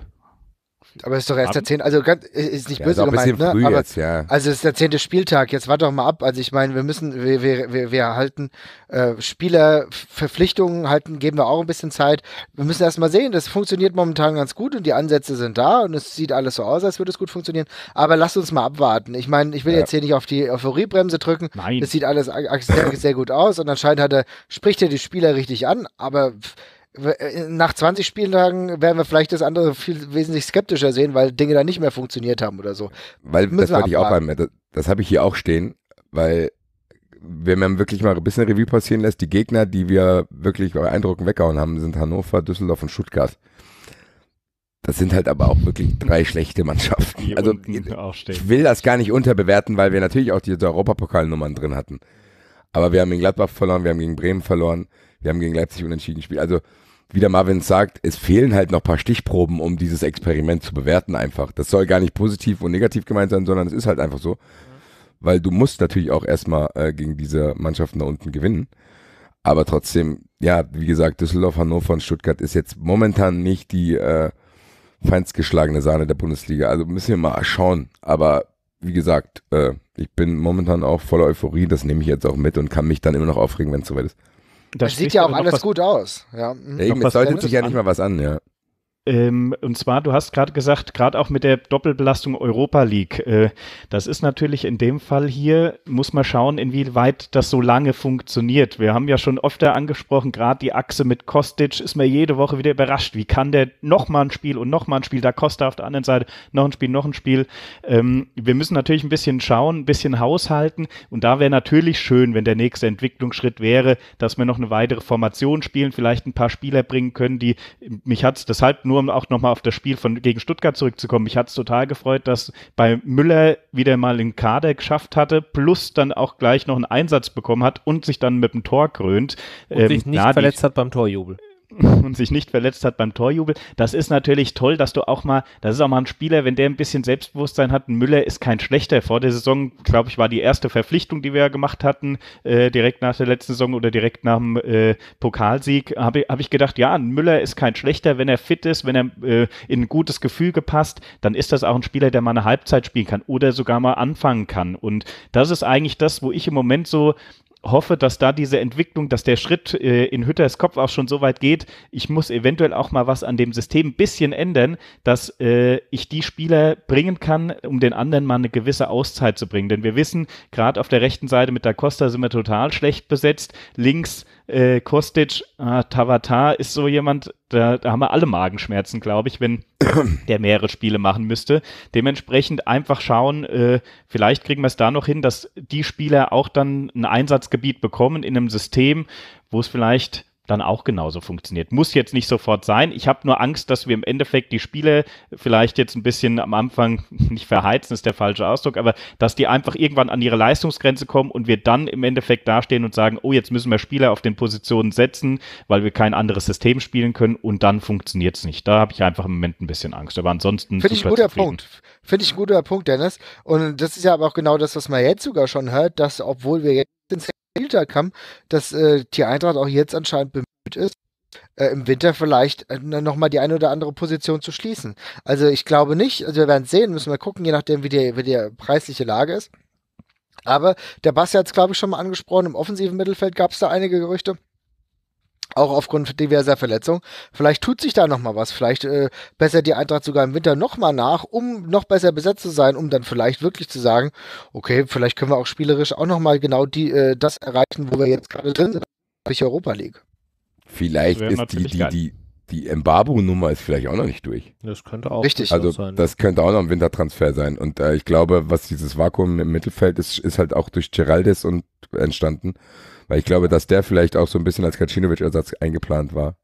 Speaker 2: Aber es ist doch erst der zehnte, also ganz, ist nicht ja, böse ist gemeint, ne? Aber, jetzt, ja. Also es ist der zehnte Spieltag, jetzt warte doch mal ab. Also ich meine, wir müssen, wir, wir, wir, wir halten äh, Spielerverpflichtungen, halten, geben wir auch ein bisschen Zeit. Wir müssen erst mal sehen, das funktioniert momentan ganz gut und die Ansätze sind da und es sieht alles so aus, als würde es gut funktionieren. Aber lass uns mal abwarten. Ich meine, ich will ja. jetzt hier nicht auf die Euphoriebremse drücken. Nein. Das sieht alles sehr, sehr gut aus und anscheinend hat er, spricht er die Spieler richtig an, aber äh, nach 20 Spieltagen werden wir vielleicht das andere viel wesentlich skeptischer sehen, weil Dinge da nicht mehr funktioniert haben oder so. Weil Müssen das wollte ich auch
Speaker 3: einmal, das, das habe ich hier auch stehen, weil wenn man wirklich mal ein bisschen Revue passieren lässt, die Gegner, die wir wirklich beeindruckend weggehauen haben, sind Hannover, Düsseldorf und Stuttgart. Das sind halt aber auch wirklich drei schlechte Mannschaften. Hier also ich will das gar nicht unterbewerten, weil wir natürlich auch diese Europapokalnummern drin hatten. Aber wir haben gegen Gladbach verloren, wir haben gegen Bremen verloren, wir haben gegen Leipzig unentschieden gespielt. Also wie der Marvin sagt, es fehlen halt noch ein paar Stichproben, um dieses Experiment zu bewerten einfach. Das soll gar nicht positiv und negativ gemeint sein, sondern es ist halt einfach so. Weil du musst natürlich auch erstmal äh, gegen diese Mannschaften da unten gewinnen. Aber trotzdem, ja, wie gesagt, Düsseldorf, Hannover und Stuttgart ist jetzt momentan nicht die äh, feinstgeschlagene Sahne der Bundesliga. Also müssen wir mal schauen. Aber wie gesagt, äh, ich bin momentan auch voller Euphorie. Das nehme ich jetzt auch mit und kann mich dann immer noch aufregen, wenn es soweit ist.
Speaker 2: Das sieht ja auch alles was, gut aus. Ja, mhm. ja eben, es deutet sich ja nicht mal
Speaker 4: was an, ja. Ähm, und zwar, du hast gerade gesagt, gerade auch mit der Doppelbelastung Europa League. Äh, das ist natürlich in dem Fall hier, muss man schauen, inwieweit das so lange funktioniert. Wir haben ja schon öfter angesprochen, gerade die Achse mit Kostic ist mir jede Woche wieder überrascht. Wie kann der nochmal ein Spiel und nochmal ein Spiel, da Costa auf der anderen Seite, noch ein Spiel, noch ein Spiel. Ähm, wir müssen natürlich ein bisschen schauen, ein bisschen haushalten. Und da wäre natürlich schön, wenn der nächste Entwicklungsschritt wäre, dass wir noch eine weitere Formation spielen, vielleicht ein paar Spieler bringen können, die, mich hat es deshalb nur um auch nochmal auf das Spiel von, gegen Stuttgart zurückzukommen, ich hatte es total gefreut, dass bei Müller wieder mal den Kader geschafft hatte, plus dann auch gleich noch einen Einsatz bekommen hat und sich dann mit dem Tor krönt. Und ähm, sich nicht Nadi verletzt hat beim Torjubel. und sich nicht verletzt hat beim Torjubel. Das ist natürlich toll, dass du auch mal, das ist auch mal ein Spieler, wenn der ein bisschen Selbstbewusstsein hat. Müller ist kein schlechter. Vor der Saison, glaube ich, war die erste Verpflichtung, die wir ja gemacht hatten, äh, direkt nach der letzten Saison oder direkt nach dem äh, Pokalsieg, habe hab ich gedacht, ja, Müller ist kein schlechter. Wenn er fit ist, wenn er äh, in ein gutes Gefühl gepasst, dann ist das auch ein Spieler, der mal eine Halbzeit spielen kann oder sogar mal anfangen kann. Und das ist eigentlich das, wo ich im Moment so hoffe, dass da diese Entwicklung, dass der Schritt äh, in Hütters Kopf auch schon so weit geht, ich muss eventuell auch mal was an dem System ein bisschen ändern, dass äh, ich die Spieler bringen kann, um den anderen mal eine gewisse Auszeit zu bringen. Denn wir wissen, gerade auf der rechten Seite mit Da Costa sind wir total schlecht besetzt, links äh, Kostic, äh, Tavatar ist so jemand, da, da haben wir alle Magenschmerzen, glaube ich, wenn der mehrere Spiele machen müsste. Dementsprechend einfach schauen, äh, vielleicht kriegen wir es da noch hin, dass die Spieler auch dann ein Einsatzgebiet bekommen in einem System, wo es vielleicht dann auch genauso funktioniert. Muss jetzt nicht sofort sein. Ich habe nur Angst, dass wir im Endeffekt die Spiele vielleicht jetzt ein bisschen am Anfang nicht verheizen, ist der falsche Ausdruck, aber dass die einfach irgendwann an ihre Leistungsgrenze kommen und wir dann im Endeffekt dastehen und sagen, oh, jetzt müssen wir Spieler auf den Positionen setzen, weil wir kein anderes System spielen können und dann funktioniert es nicht. Da habe ich einfach im Moment ein bisschen Angst. Aber ansonsten. Finde ich ein guter zufrieden. Punkt.
Speaker 2: Finde ich ein guter Punkt, Dennis. Und das ist ja aber auch genau das, was man jetzt sogar schon hört, dass obwohl wir jetzt Spieltag haben, dass äh, die Eintracht auch jetzt anscheinend bemüht ist, äh, im Winter vielleicht äh, nochmal die eine oder andere Position zu schließen. Also ich glaube nicht, also wir werden sehen, müssen wir gucken, je nachdem, wie die, wie die preisliche Lage ist. Aber der Bass hat es, glaube ich, schon mal angesprochen, im offensiven Mittelfeld gab es da einige Gerüchte auch aufgrund diverser Verletzungen. Vielleicht tut sich da nochmal was. Vielleicht äh, bessert die Eintracht sogar im Winter nochmal nach, um noch besser besetzt zu sein, um dann vielleicht wirklich zu sagen, okay, vielleicht können wir auch spielerisch auch nochmal genau die, äh, das erreichen, wo wir jetzt gerade drin sind, durch Europa League.
Speaker 3: Vielleicht ist die, die, die, die Embabu-Nummer ist vielleicht auch noch nicht durch. Das könnte
Speaker 1: auch Richtig. Also sein.
Speaker 3: das könnte auch noch ein Wintertransfer sein. Und äh, ich glaube, was dieses Vakuum im Mittelfeld ist, ist halt auch durch Geraldes und äh, entstanden. Weil ich glaube, dass der vielleicht auch so ein bisschen als Gacinovic-Ersatz eingeplant war.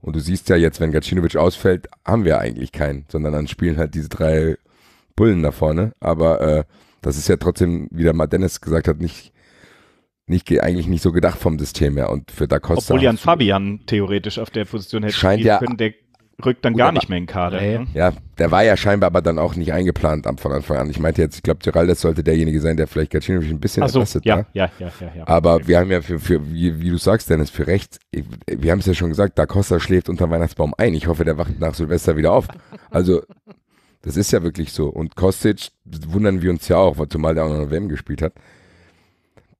Speaker 3: Und du siehst ja jetzt, wenn Gacinovic ausfällt, haben wir eigentlich keinen, sondern dann spielen halt diese drei Bullen da vorne. Aber äh, das ist ja trotzdem, wie der mal Dennis gesagt hat, nicht, nicht, eigentlich nicht so gedacht vom System her. Und für Da Costa. Obwohl Jan
Speaker 4: Fabian theoretisch auf der Position hätte scheint spielen ja, können, der rückt dann Gut, gar nicht mehr in Kader. Ja, ne? ja,
Speaker 3: der war ja scheinbar aber dann auch nicht eingeplant von Anfang an. Ich meinte jetzt, ich glaube, Giraldes sollte derjenige sein, der vielleicht Gacino ein bisschen Ach so, entlastet. Ja, ne? ja, ja, ja, ja, Aber okay. wir haben ja für, für wie, wie, du sagst, Dennis, für rechts, wir haben es ja schon gesagt, Da Costa schläft unter Weihnachtsbaum ein. Ich hoffe, der wacht nach Silvester wieder auf. Also, das ist ja wirklich so. Und Kostic wundern wir uns ja auch, zumal der auch noch WM gespielt hat.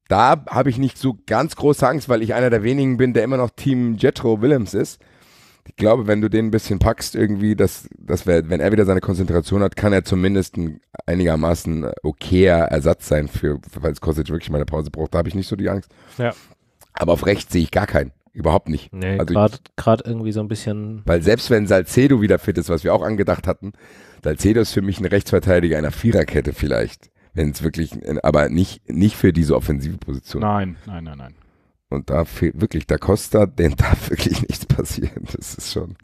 Speaker 3: Da habe ich nicht so ganz große Angst, weil ich einer der wenigen bin, der immer noch Team Jetro Willems ist ich glaube, wenn du den ein bisschen packst, irgendwie, dass, dass wir, wenn er wieder seine Konzentration hat, kann er zumindest ein einigermaßen okayer Ersatz sein für, falls Kostic wirklich mal eine Pause braucht. Da habe ich nicht so die Angst. Ja. Aber auf rechts sehe ich gar keinen. Überhaupt nicht. Nee, also
Speaker 1: gerade irgendwie so ein bisschen. Weil
Speaker 3: selbst wenn Salcedo wieder fit ist, was wir auch angedacht hatten, Salcedo ist für mich ein Rechtsverteidiger einer Viererkette vielleicht. Wenn es wirklich, aber nicht, nicht für diese offensive Position. Nein, nein, nein, nein. Und da fehlt wirklich, der Costa, den darf wirklich nichts passieren. Das ist schon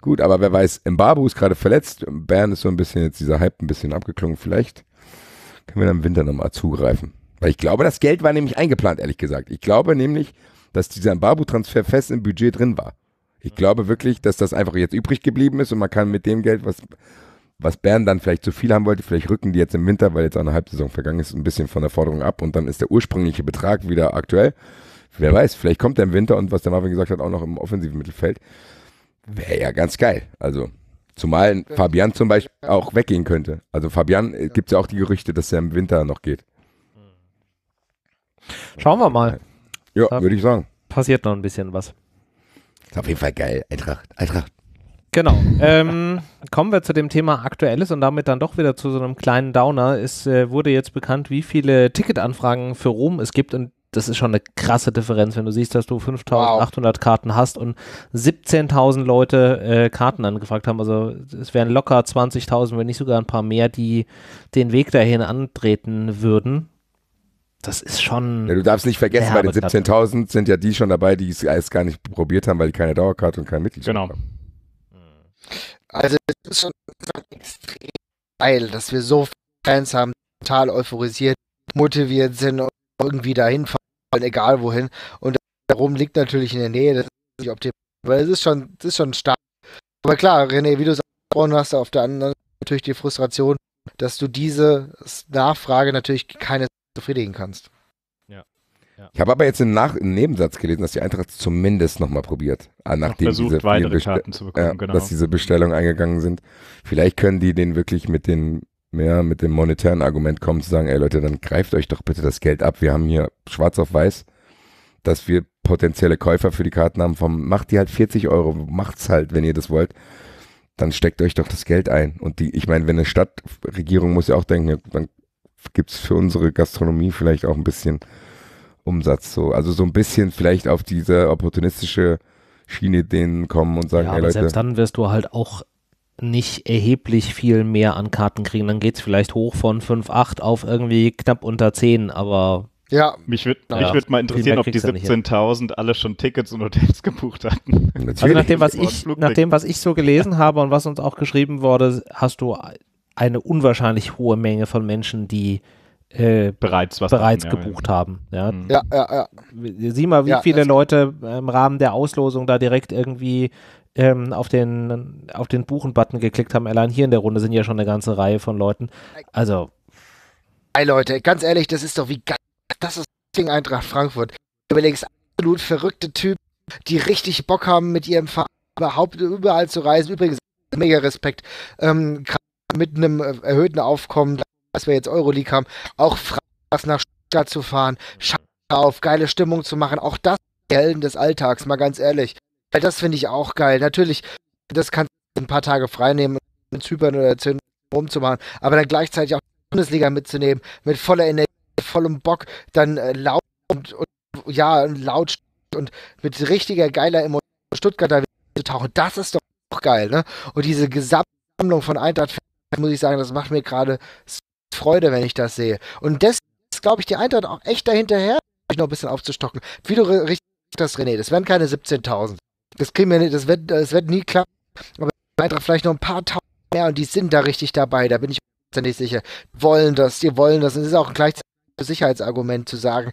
Speaker 3: gut. Aber wer weiß, Mbabu ist gerade verletzt. Bern ist so ein bisschen jetzt dieser Hype ein bisschen abgeklungen. Vielleicht können wir dann im Winter nochmal zugreifen. Weil ich glaube, das Geld war nämlich eingeplant, ehrlich gesagt. Ich glaube nämlich, dass dieser Mbabu-Transfer fest im Budget drin war. Ich glaube wirklich, dass das einfach jetzt übrig geblieben ist und man kann mit dem Geld, was, was Bern dann vielleicht zu viel haben wollte, vielleicht rücken die jetzt im Winter, weil jetzt auch eine Halbsaison vergangen ist, ein bisschen von der Forderung ab und dann ist der ursprüngliche Betrag wieder aktuell. Wer weiß, vielleicht kommt er im Winter und was der Marvin gesagt hat, auch noch im offensiven Mittelfeld. Wäre ja ganz geil. Also, zumal Fabian zum Beispiel auch weggehen könnte. Also, Fabian äh, gibt es ja auch die Gerüchte, dass er im Winter noch geht. Hm. Schauen wir mal. Ja, würde ich sagen. Passiert noch ein bisschen was. Ist auf jeden Fall geil. Eintracht, Eintracht.
Speaker 1: Genau. ähm, kommen wir zu dem Thema Aktuelles und damit dann doch wieder zu so einem kleinen Downer. Es äh, wurde jetzt bekannt, wie viele Ticketanfragen für Rom es gibt und das ist schon eine krasse Differenz, wenn du siehst, dass du 5800 wow. Karten hast und 17.000 Leute äh, Karten angefragt haben. Also es wären locker 20.000, wenn nicht sogar ein paar mehr, die den Weg dahin antreten würden.
Speaker 2: Das ist schon.
Speaker 3: Ja, du
Speaker 1: darfst nicht
Speaker 2: vergessen, bei den 17.000
Speaker 3: sind ja die schon dabei, die es gar nicht probiert haben, weil die keine Dauerkarte und kein Mitgliedschaft genau. haben.
Speaker 2: Also, es ist schon extrem geil, dass wir so viele Fans haben, total euphorisiert, motiviert sind und irgendwie dahin fahren egal wohin. Und darum liegt natürlich in der Nähe, das ist nicht optimal, weil es ist schon, es ist schon stark. Aber klar, René, wie du es angesprochen hast, auf der anderen Seite natürlich die Frustration, dass du diese Nachfrage natürlich keine zufriedigen kannst. Ja.
Speaker 3: ja. Ich habe aber jetzt im, Nach im Nebensatz gelesen, dass die Eintracht zumindest nochmal probiert, nachdem noch versucht, diese, weitere Karten zu bekommen, äh, genau. dass diese Bestellungen eingegangen sind. Vielleicht können die den wirklich mit den mehr mit dem monetären Argument kommen, zu sagen, ey Leute, dann greift euch doch bitte das Geld ab. Wir haben hier schwarz auf weiß, dass wir potenzielle Käufer für die Karten haben vom, macht die halt 40 Euro, macht's halt, wenn ihr das wollt. Dann steckt euch doch das Geld ein. Und die, ich meine, wenn eine Stadtregierung muss ja auch denken, dann gibt es für unsere Gastronomie vielleicht auch ein bisschen Umsatz so. Also so ein bisschen vielleicht auf diese opportunistische Schiene denen kommen und sagen, ja, hey, Leute. Selbst
Speaker 1: dann wirst du halt auch nicht erheblich viel mehr an Karten kriegen. Dann geht es vielleicht hoch von 5, 8 auf irgendwie knapp unter
Speaker 4: 10, aber. Ja, mich würde naja, würd mal interessieren, ob die 17.000 halt alle schon Tickets und Hotels gebucht hatten. Natürlich. Also nach dem, was ich, nach dem, was ich
Speaker 1: so gelesen habe und was uns auch geschrieben wurde, hast du eine unwahrscheinlich hohe Menge von Menschen, die äh, bereits, was bereits dann, gebucht ja, haben. Ja. Mhm. ja, ja, ja. Sieh mal, wie viele Leute im Rahmen der Auslosung da direkt irgendwie ähm, auf den, auf den Buchen-Button geklickt haben. Allein hier in der Runde sind ja schon eine ganze Reihe von Leuten. Also.
Speaker 2: Hey Leute, ganz ehrlich, das ist doch wie geil. Das ist Eintracht Frankfurt. Du überlegst absolut verrückte Typen, die richtig Bock haben, mit ihrem Verein überhaupt überall zu reisen. Übrigens, mega Respekt. Ähm, mit einem erhöhten Aufkommen, dass wir jetzt Euroleague haben, auch Frankfurt nach Stuttgart zu fahren, Scheiße auf, geile Stimmung zu machen. Auch das Helden des Alltags, mal ganz ehrlich. Weil das finde ich auch geil. Natürlich, das kannst du ein paar Tage freinehmen, nehmen, mit Zypern oder Zinn rumzumachen, aber dann gleichzeitig auch die Bundesliga mitzunehmen, mit voller Energie, vollem Bock, dann äh, laut und, und, ja, laut und mit richtiger geiler Emotion Stuttgarter zu tauchen, das ist doch auch geil, ne? Und diese Gesamtsammlung von Eintracht, muss ich sagen, das macht mir gerade Freude, wenn ich das sehe. Und das ist, glaube ich, die Eintracht auch echt dahinterher, noch ein bisschen aufzustocken. Wie du richtig das, René, das wären keine 17.000. Das kriegen wir nicht, das wird, das wird nie klappen. Aber Eintracht vielleicht noch ein paar tausend mehr und die sind da richtig dabei, da bin ich mir nicht sicher. Die wollen das, die wollen das. Und es ist auch ein gleichzeitiges Sicherheitsargument zu sagen,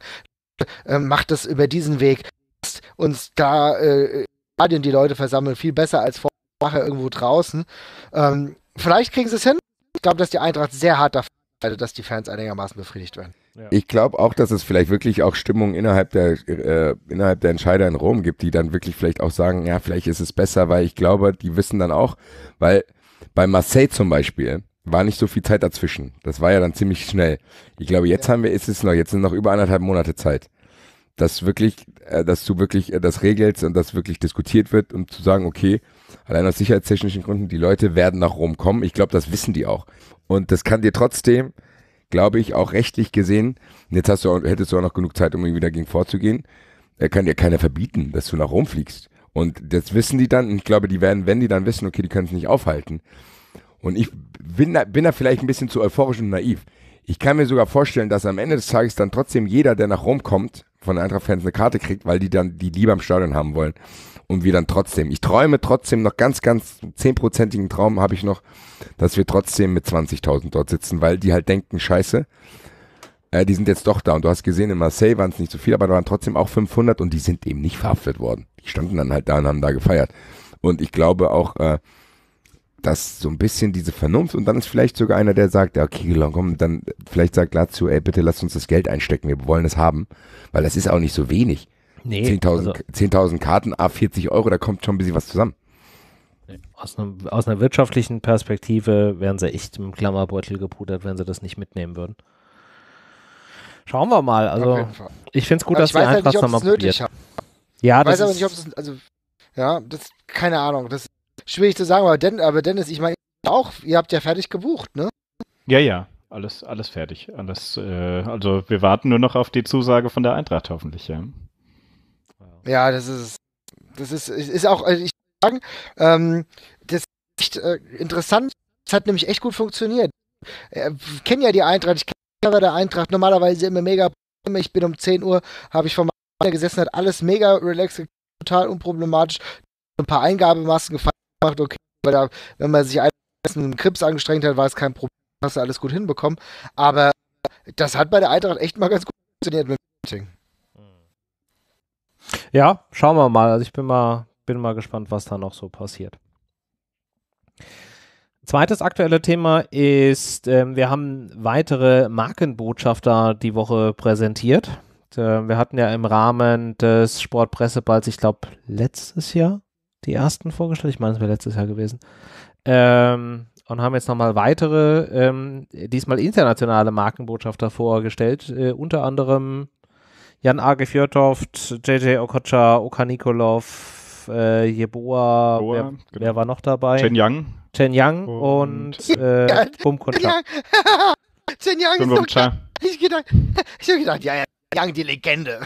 Speaker 2: äh, macht das über diesen Weg, Lasst uns da äh, Stadien die Leute versammeln, viel besser als vorher irgendwo draußen. Ähm, vielleicht kriegen sie es hin. Ich glaube, dass die Eintracht sehr hart dafür dass die Fans einigermaßen befriedigt werden.
Speaker 3: Ich glaube auch, dass es vielleicht wirklich auch Stimmung innerhalb der, äh, innerhalb der Entscheider in Rom gibt, die dann wirklich vielleicht auch sagen, ja, vielleicht ist es besser, weil ich glaube, die wissen dann auch, weil bei Marseille zum Beispiel war nicht so viel Zeit dazwischen. Das war ja dann ziemlich schnell. Ich glaube, jetzt ja. haben wir, ist es noch, jetzt sind noch über anderthalb Monate Zeit dass wirklich, äh, dass du wirklich äh, das regelst und das wirklich diskutiert wird, um zu sagen, okay, allein aus sicherheitstechnischen Gründen, die Leute werden nach Rom kommen. Ich glaube, das wissen die auch. Und das kann dir trotzdem glaube ich, auch rechtlich gesehen, jetzt hast du auch, hättest du auch noch genug Zeit, um irgendwie dagegen vorzugehen, er kann dir keiner verbieten, dass du nach Rom fliegst. Und das wissen die dann, und ich glaube, die werden, wenn die dann wissen, okay, die können es nicht aufhalten. Und ich bin da, bin da vielleicht ein bisschen zu euphorisch und naiv. Ich kann mir sogar vorstellen, dass am Ende des Tages dann trotzdem jeder, der nach Rom kommt, von Eintracht-Fans eine Karte kriegt, weil die dann die lieber im Stadion haben wollen und wir dann trotzdem, ich träume trotzdem noch ganz, ganz zehnprozentigen Traum habe ich noch, dass wir trotzdem mit 20.000 dort sitzen, weil die halt denken, scheiße, äh, die sind jetzt doch da. Und du hast gesehen, in Marseille waren es nicht so viele, aber da waren trotzdem auch 500 und die sind eben nicht verhaftet worden. Die standen dann halt da und haben da gefeiert. Und ich glaube auch, äh, dass so ein bisschen diese Vernunft und dann ist vielleicht sogar einer, der sagt, ja, okay, komm, dann vielleicht sagt Lazio, ey, bitte lass uns das Geld einstecken, wir wollen es haben, weil das ist auch nicht so wenig. Nee, 10.000 also, 10 Karten, A40 ah, Euro, da kommt schon ein bisschen was zusammen.
Speaker 1: Aus, einem, aus einer wirtschaftlichen Perspektive wären sie echt im Klammerbeutel gepudert, wenn sie das nicht mitnehmen würden. Schauen wir mal. Also ich finde es gut, aber dass wir halt einfach halt nochmal probiert. Haben. Ja, ich das weiß aber nicht, ob
Speaker 2: es also ja, das keine Ahnung, das ist schwierig zu sagen, aber, Den, aber Dennis, ich meine auch, ihr habt ja fertig gebucht, ne?
Speaker 4: Ja, ja, alles alles fertig, alles äh, also wir warten nur noch auf die Zusage von der Eintracht hoffentlich, ja.
Speaker 2: Ja, das ist, das ist, ist auch, also ich sagen, ähm, das ist echt äh, interessant. Das hat nämlich echt gut funktioniert. Äh, ich kenne ja die Eintracht, ich kenne der Eintracht normalerweise immer mega Probleme. Ich bin um 10 Uhr, habe ich meinem Mann gesessen, hat alles mega relaxed, total unproblematisch. Ein paar Eingabemasken gemacht, okay, weil da, wenn man sich einen Krips angestrengt hat, war es kein Problem, hast du alles gut hinbekommen. Aber das hat bei der Eintracht echt mal ganz gut funktioniert mit dem Meeting.
Speaker 1: Ja, schauen wir mal. Also ich bin mal, bin mal gespannt, was da noch so passiert. Zweites aktuelle Thema ist, ähm, wir haben weitere Markenbotschafter die Woche präsentiert. Und, äh, wir hatten ja im Rahmen des Sportpresseballs, ich glaube, letztes Jahr die ersten vorgestellt. Ich meine, es wäre letztes Jahr gewesen. Ähm, und haben jetzt nochmal weitere, ähm, diesmal internationale Markenbotschafter vorgestellt. Äh, unter anderem Jan Age Fjordhoft, JJ Okocha, Oka Nikolov, äh, Jeboa, Boa, wer, genau. wer, war noch dabei? Chen Yang. Chen Yang und, und äh, Bum Kuncha.
Speaker 2: Chen Yang ist so Ich gedacht, ich habe gedacht, ja, ja, Yang die Legende.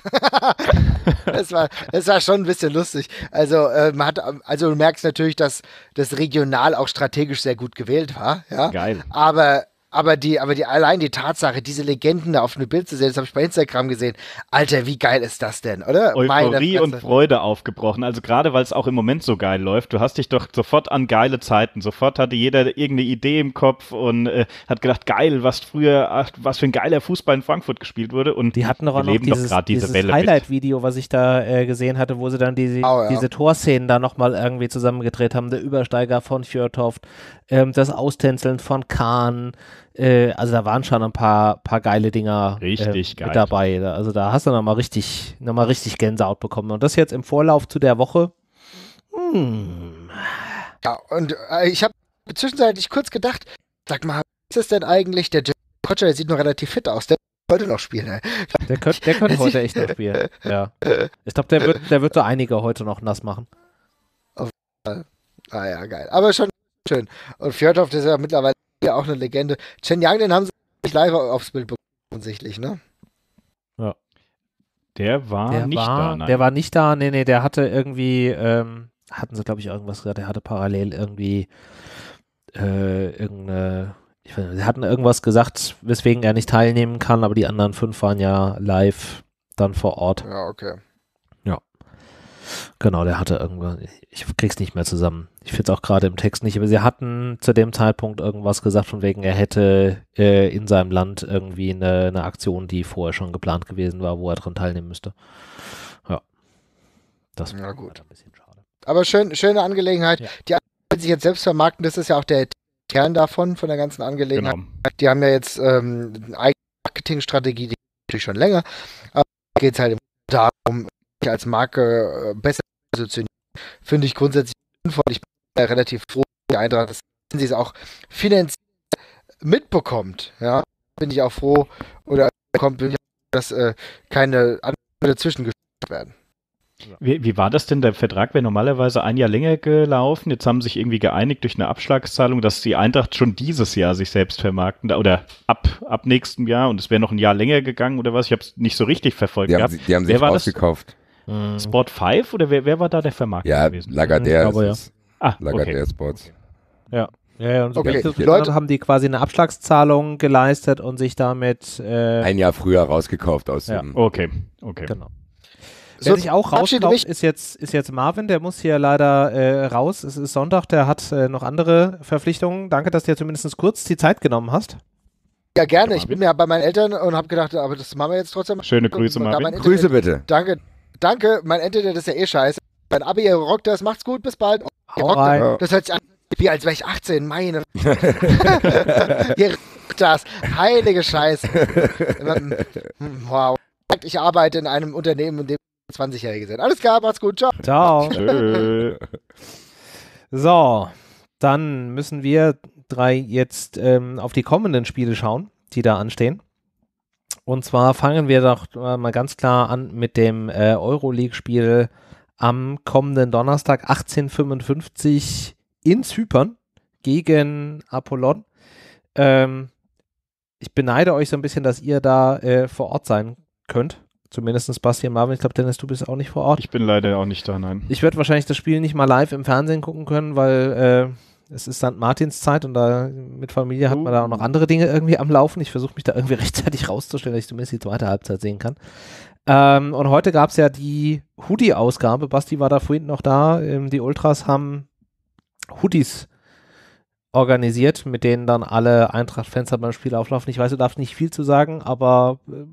Speaker 2: das, war, das war schon ein bisschen lustig. Also, äh, man hat, also du merkst natürlich, dass das regional auch strategisch sehr gut gewählt war. Ja? Geil. Aber aber die, aber die, allein die Tatsache, diese Legenden da auf einem Bild zu sehen, das habe ich bei Instagram gesehen. Alter, wie geil ist das denn, oder? Euphorie und
Speaker 4: Freude aufgebrochen. Also gerade, weil es auch im Moment so geil läuft. Du hast dich doch sofort an geile Zeiten. Sofort hatte jeder irgendeine Idee im Kopf und äh, hat gedacht, geil, was früher, ach, was für ein geiler Fußball in Frankfurt gespielt wurde. Und die hatten doch auch noch dieses, diese dieses
Speaker 1: Highlight-Video, was ich da äh, gesehen hatte, wo sie dann diese, oh, ja. diese Torszenen da nochmal irgendwie zusammengedreht haben. Der Übersteiger von Fjörtoft, ähm, das Austänzeln von Kahn äh, also da waren schon ein paar, paar geile Dinger richtig äh, geil. mit dabei. Also da hast du nochmal richtig, noch mal richtig Gänsehaut bekommen. Und das jetzt im Vorlauf zu der
Speaker 2: Woche. Hm. Ja, und äh, ich habe zwischenzeitlich kurz gedacht, sag mal, ist das denn eigentlich der Jack Roger, der sieht noch relativ fit aus. Der könnte noch spielen. Der könnte, der könnte heute echt noch spielen.
Speaker 1: Ja. Ich glaube, der wird, der wird so einige heute noch
Speaker 2: nass machen. Auf, ah ja, geil. Aber schon schön. Und Fjordhoff, ist ja mittlerweile ja auch eine Legende. Chen Yang, den haben sie nicht live aufs Bild bekommen, offensichtlich, ne?
Speaker 1: Ja. Der war der nicht war, da, nein. Der war nicht da, nee, nee, der hatte irgendwie, ähm, hatten sie, glaube ich, irgendwas gesagt, der hatte parallel irgendwie äh, irgendeine, ich weiß nicht, sie hatten irgendwas gesagt, weswegen er nicht teilnehmen kann, aber die anderen fünf waren ja live dann vor Ort. Ja, okay. Genau, der hatte irgendwas. Ich krieg's nicht mehr zusammen. Ich finde es auch gerade im Text nicht. Aber sie hatten zu dem Zeitpunkt irgendwas gesagt, von wegen, er hätte äh, in seinem Land irgendwie eine, eine Aktion, die vorher schon geplant gewesen war, wo er dran teilnehmen müsste. Ja. Das war gut. Halt ein
Speaker 2: bisschen schade. Aber schön, schöne Angelegenheit. Ja. Die wollen sich jetzt selbst vermarkten, das ist ja auch der Kern davon, von der ganzen Angelegenheit. Genau. Die haben ja jetzt ähm, eine eigene Marketingstrategie, die natürlich schon länger. Aber da geht es halt darum, als Marke äh, besser positionieren, finde ich grundsätzlich sinnvoll. Ich bin ja relativ froh, die Eintracht, dass sie es auch finanziell mitbekommt. Ja, bin ich auch froh oder kommt, dass äh, keine Anwälte zwischengeschickt werden.
Speaker 4: Wie, wie, war das denn? Der Vertrag wäre normalerweise ein Jahr länger gelaufen. Jetzt haben sich irgendwie geeinigt durch eine Abschlagszahlung, dass die Eintracht schon dieses Jahr sich selbst vermarkten oder ab, ab nächstem Jahr und es wäre noch ein Jahr länger gegangen oder was. Ich habe es nicht so richtig verfolgt. Die haben, die haben sich Wer war Das? Hm. Sport 5 oder wer, wer war da der Vermarkter ja, gewesen? Lagardère glaube, ja, ah, Lagardère okay. Sports. Ja. Ja, ja, und so okay.
Speaker 1: Die Leute haben die quasi eine Abschlagszahlung geleistet und sich damit äh, ein
Speaker 3: Jahr früher
Speaker 4: rausgekauft aus ja, dem. Okay, okay. Genau.
Speaker 1: Wer so, sich auch rauskommt, ist jetzt, ist jetzt Marvin, der muss hier leider äh, raus. Es ist Sonntag, der hat äh, noch andere Verpflichtungen. Danke, dass du dir zumindest kurz die Zeit genommen hast.
Speaker 2: Ja, gerne. Ich bin ja bei meinen Eltern und habe gedacht, aber das machen wir jetzt trotzdem. Schöne Grüße, Marvin. Grüße bitte. Danke, danke, mein Internet ist ja eh scheiße. Mein Abi, ihr rockt das, macht's gut, bis bald. Hau rein. Das hört sich an, wie als wäre ich 18, meine. ihr rockt das, heilige Scheiße. wow. Ich arbeite in einem Unternehmen, in dem 20-Jährige sind. Alles klar, macht's gut, ciao. Ciao.
Speaker 1: so, dann müssen wir drei jetzt ähm, auf die kommenden Spiele schauen, die da anstehen. Und zwar fangen wir doch mal ganz klar an mit dem äh, Euroleague-Spiel am kommenden Donnerstag 1855 in Zypern gegen Apollon. Ähm, ich beneide euch so ein bisschen, dass ihr da äh, vor Ort sein könnt. Zumindest und Marvin. Ich glaube, Dennis, du bist auch nicht vor Ort. Ich
Speaker 4: bin leider auch nicht da,
Speaker 1: nein. Ich werde wahrscheinlich das Spiel nicht mal live im Fernsehen gucken können, weil äh, es ist St. Martins Zeit und da mit Familie hat man da auch noch oh. andere Dinge irgendwie am Laufen. Ich versuche mich da irgendwie rechtzeitig rauszustellen, dass ich zumindest die zweite Halbzeit sehen kann. Ähm, und heute gab es ja die Hoodie-Ausgabe. Basti war da vorhin noch da. Ähm, die Ultras haben Hoodies organisiert, mit denen dann alle Eintracht-Fans halt beim Spiel auflaufen. Ich weiß, du darfst nicht viel zu sagen, aber äh,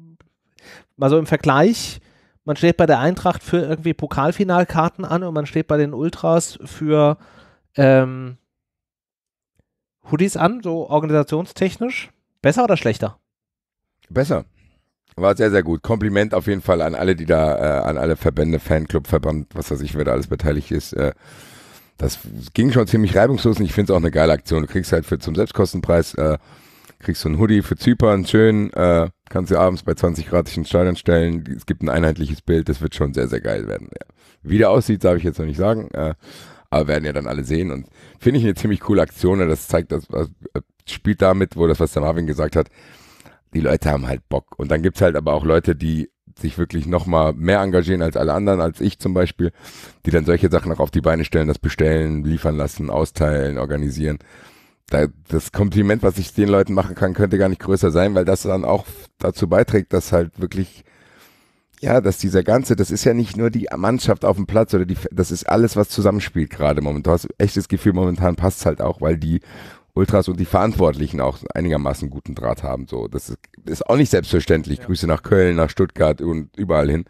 Speaker 1: mal so im Vergleich, man steht bei der Eintracht für irgendwie Pokalfinalkarten an und man steht bei den Ultras für ähm, Hoodies an, so organisationstechnisch? Besser oder schlechter? Besser.
Speaker 3: War sehr, sehr gut. Kompliment auf jeden Fall an alle, die da, äh, an alle Verbände, Fanclub, Verband, was weiß ich, wer da alles beteiligt ist. Äh, das ging schon ziemlich reibungslos und ich finde es auch eine geile Aktion. Du kriegst halt für zum Selbstkostenpreis, äh, kriegst so ein Hoodie für Zypern, schön, äh, kannst du abends bei 20 Grad sich ins Stadion stellen. Es gibt ein einheitliches Bild, das wird schon sehr, sehr geil werden. Ja. Wie der aussieht, darf ich jetzt noch nicht sagen. Äh, aber werden ja dann alle sehen. Und finde ich eine ziemlich coole Aktion. Das zeigt, das, äh, spielt damit, wo das, was der Marvin gesagt hat, die Leute haben halt Bock. Und dann gibt es halt aber auch Leute, die sich wirklich nochmal mehr engagieren als alle anderen, als ich zum Beispiel, die dann solche Sachen auch auf die Beine stellen, das bestellen, liefern lassen, austeilen, organisieren. Da, das Kompliment, was ich den Leuten machen kann, könnte gar nicht größer sein, weil das dann auch dazu beiträgt, dass halt wirklich ja, dass dieser ganze, das ist ja nicht nur die Mannschaft auf dem Platz oder die, das ist alles, was zusammenspielt gerade momentan. Du hast echt das Gefühl, momentan passt halt auch, weil die Ultras und die Verantwortlichen auch einigermaßen guten Draht haben. So, das ist, ist auch nicht selbstverständlich. Ja. Grüße nach Köln, nach Stuttgart und überall hin.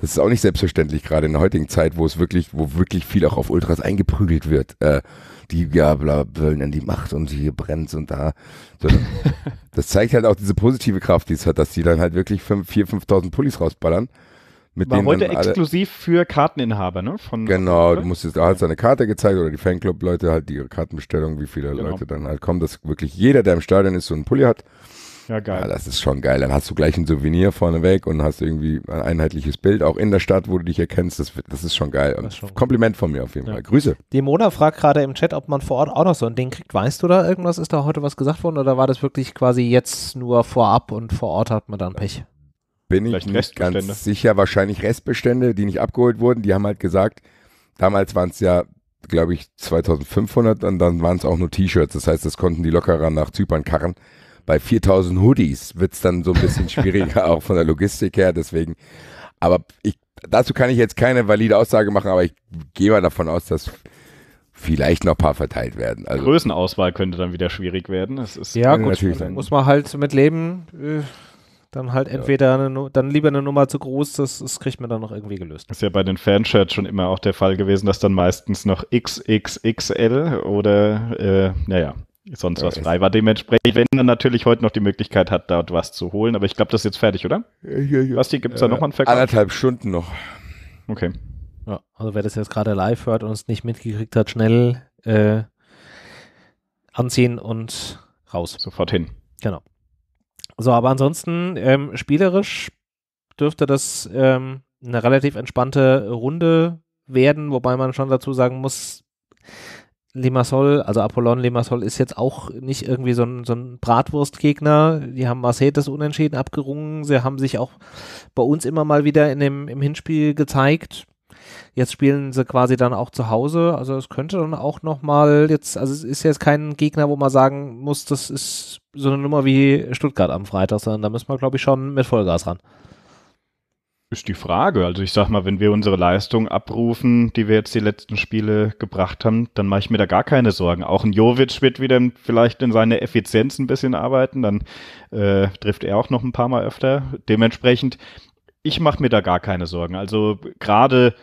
Speaker 3: Das ist auch nicht selbstverständlich gerade in der heutigen Zeit, wo es wirklich, wo wirklich viel auch auf Ultras eingeprügelt wird. Äh, die ja bla, wollen in die Macht und hier brennt und da. So, das zeigt halt auch diese positive Kraft, die es hat, dass die dann halt wirklich 4.000, 5.000 Pullis rausballern. Mit War heute exklusiv
Speaker 4: für Karteninhaber, ne? Von genau, du
Speaker 3: musst jetzt, da halt seine Karte gezeigt oder die Fanclub-Leute halt ihre Kartenbestellung, wie viele genau. Leute dann halt kommen, dass wirklich jeder, der im Stadion ist, so einen Pulli hat. Ja, geil. Ja, das ist schon geil. Dann hast du gleich ein Souvenir vorneweg und hast irgendwie ein einheitliches Bild, auch in der Stadt, wo du dich erkennst. Das, das ist schon geil. Und schon Kompliment von mir auf jeden ja. Fall. Grüße. Die Mona fragt gerade im Chat, ob man vor Ort auch noch so ein Ding kriegt. Weißt du da irgendwas?
Speaker 1: Ist da heute was gesagt worden oder war das wirklich quasi jetzt nur vorab und vor Ort hat man dann Pech?
Speaker 3: Bin Vielleicht ich nicht ganz sicher. Wahrscheinlich Restbestände, die nicht abgeholt wurden. Die haben halt gesagt, damals waren es ja glaube ich 2500 und dann waren es auch nur T-Shirts. Das heißt, das konnten die lockerer nach Zypern karren. Bei 4000 Hoodies wird es dann so ein bisschen schwieriger, auch von der Logistik her. Deswegen, aber ich, dazu kann ich jetzt keine valide Aussage machen, aber ich gehe mal davon aus, dass vielleicht noch ein paar verteilt werden. Also,
Speaker 4: Größenauswahl könnte dann wieder schwierig werden. Das ist
Speaker 1: ja, gut, natürlich dann muss man halt mit leben. Äh, dann halt entweder eine, dann lieber eine Nummer zu groß, das, das kriegt man dann noch irgendwie gelöst.
Speaker 4: Ist ja bei den Fanshirts schon immer auch der Fall gewesen, dass dann meistens noch XXXL oder äh, naja, sonst was frei war. Dementsprechend, wenn er natürlich heute noch die Möglichkeit hat, dort was zu holen. Aber ich glaube, das ist jetzt fertig, oder? Ja, ja, ja. Basti, gibt es da äh, noch einen Verkauf? Anderthalb Stunden noch. Okay.
Speaker 1: Ja, also wer das jetzt gerade live hört und es nicht mitgekriegt hat, schnell äh, anziehen und raus. Sofort hin. Genau. So, aber ansonsten ähm, spielerisch dürfte das ähm, eine relativ entspannte Runde werden, wobei man schon dazu sagen muss, Limassol, also Apollon Limassol ist jetzt auch nicht irgendwie so ein, so ein Bratwurstgegner. Die haben Marseille das Unentschieden abgerungen. Sie haben sich auch bei uns immer mal wieder in dem, im Hinspiel gezeigt. Jetzt spielen sie quasi dann auch zu Hause. Also es könnte dann auch nochmal jetzt, also es ist jetzt kein Gegner, wo man sagen muss, das ist so eine Nummer wie Stuttgart am Freitag, sondern da müssen wir, glaube ich, schon mit Vollgas ran.
Speaker 4: Ist die Frage. Also ich sag mal, wenn wir unsere Leistung abrufen, die wir jetzt die letzten Spiele gebracht haben, dann mache ich mir da gar keine Sorgen. Auch ein Jovic wird wieder vielleicht in seine Effizienz ein bisschen arbeiten, dann äh, trifft er auch noch ein paar Mal öfter. Dementsprechend, ich mache mir da gar keine Sorgen. Also gerade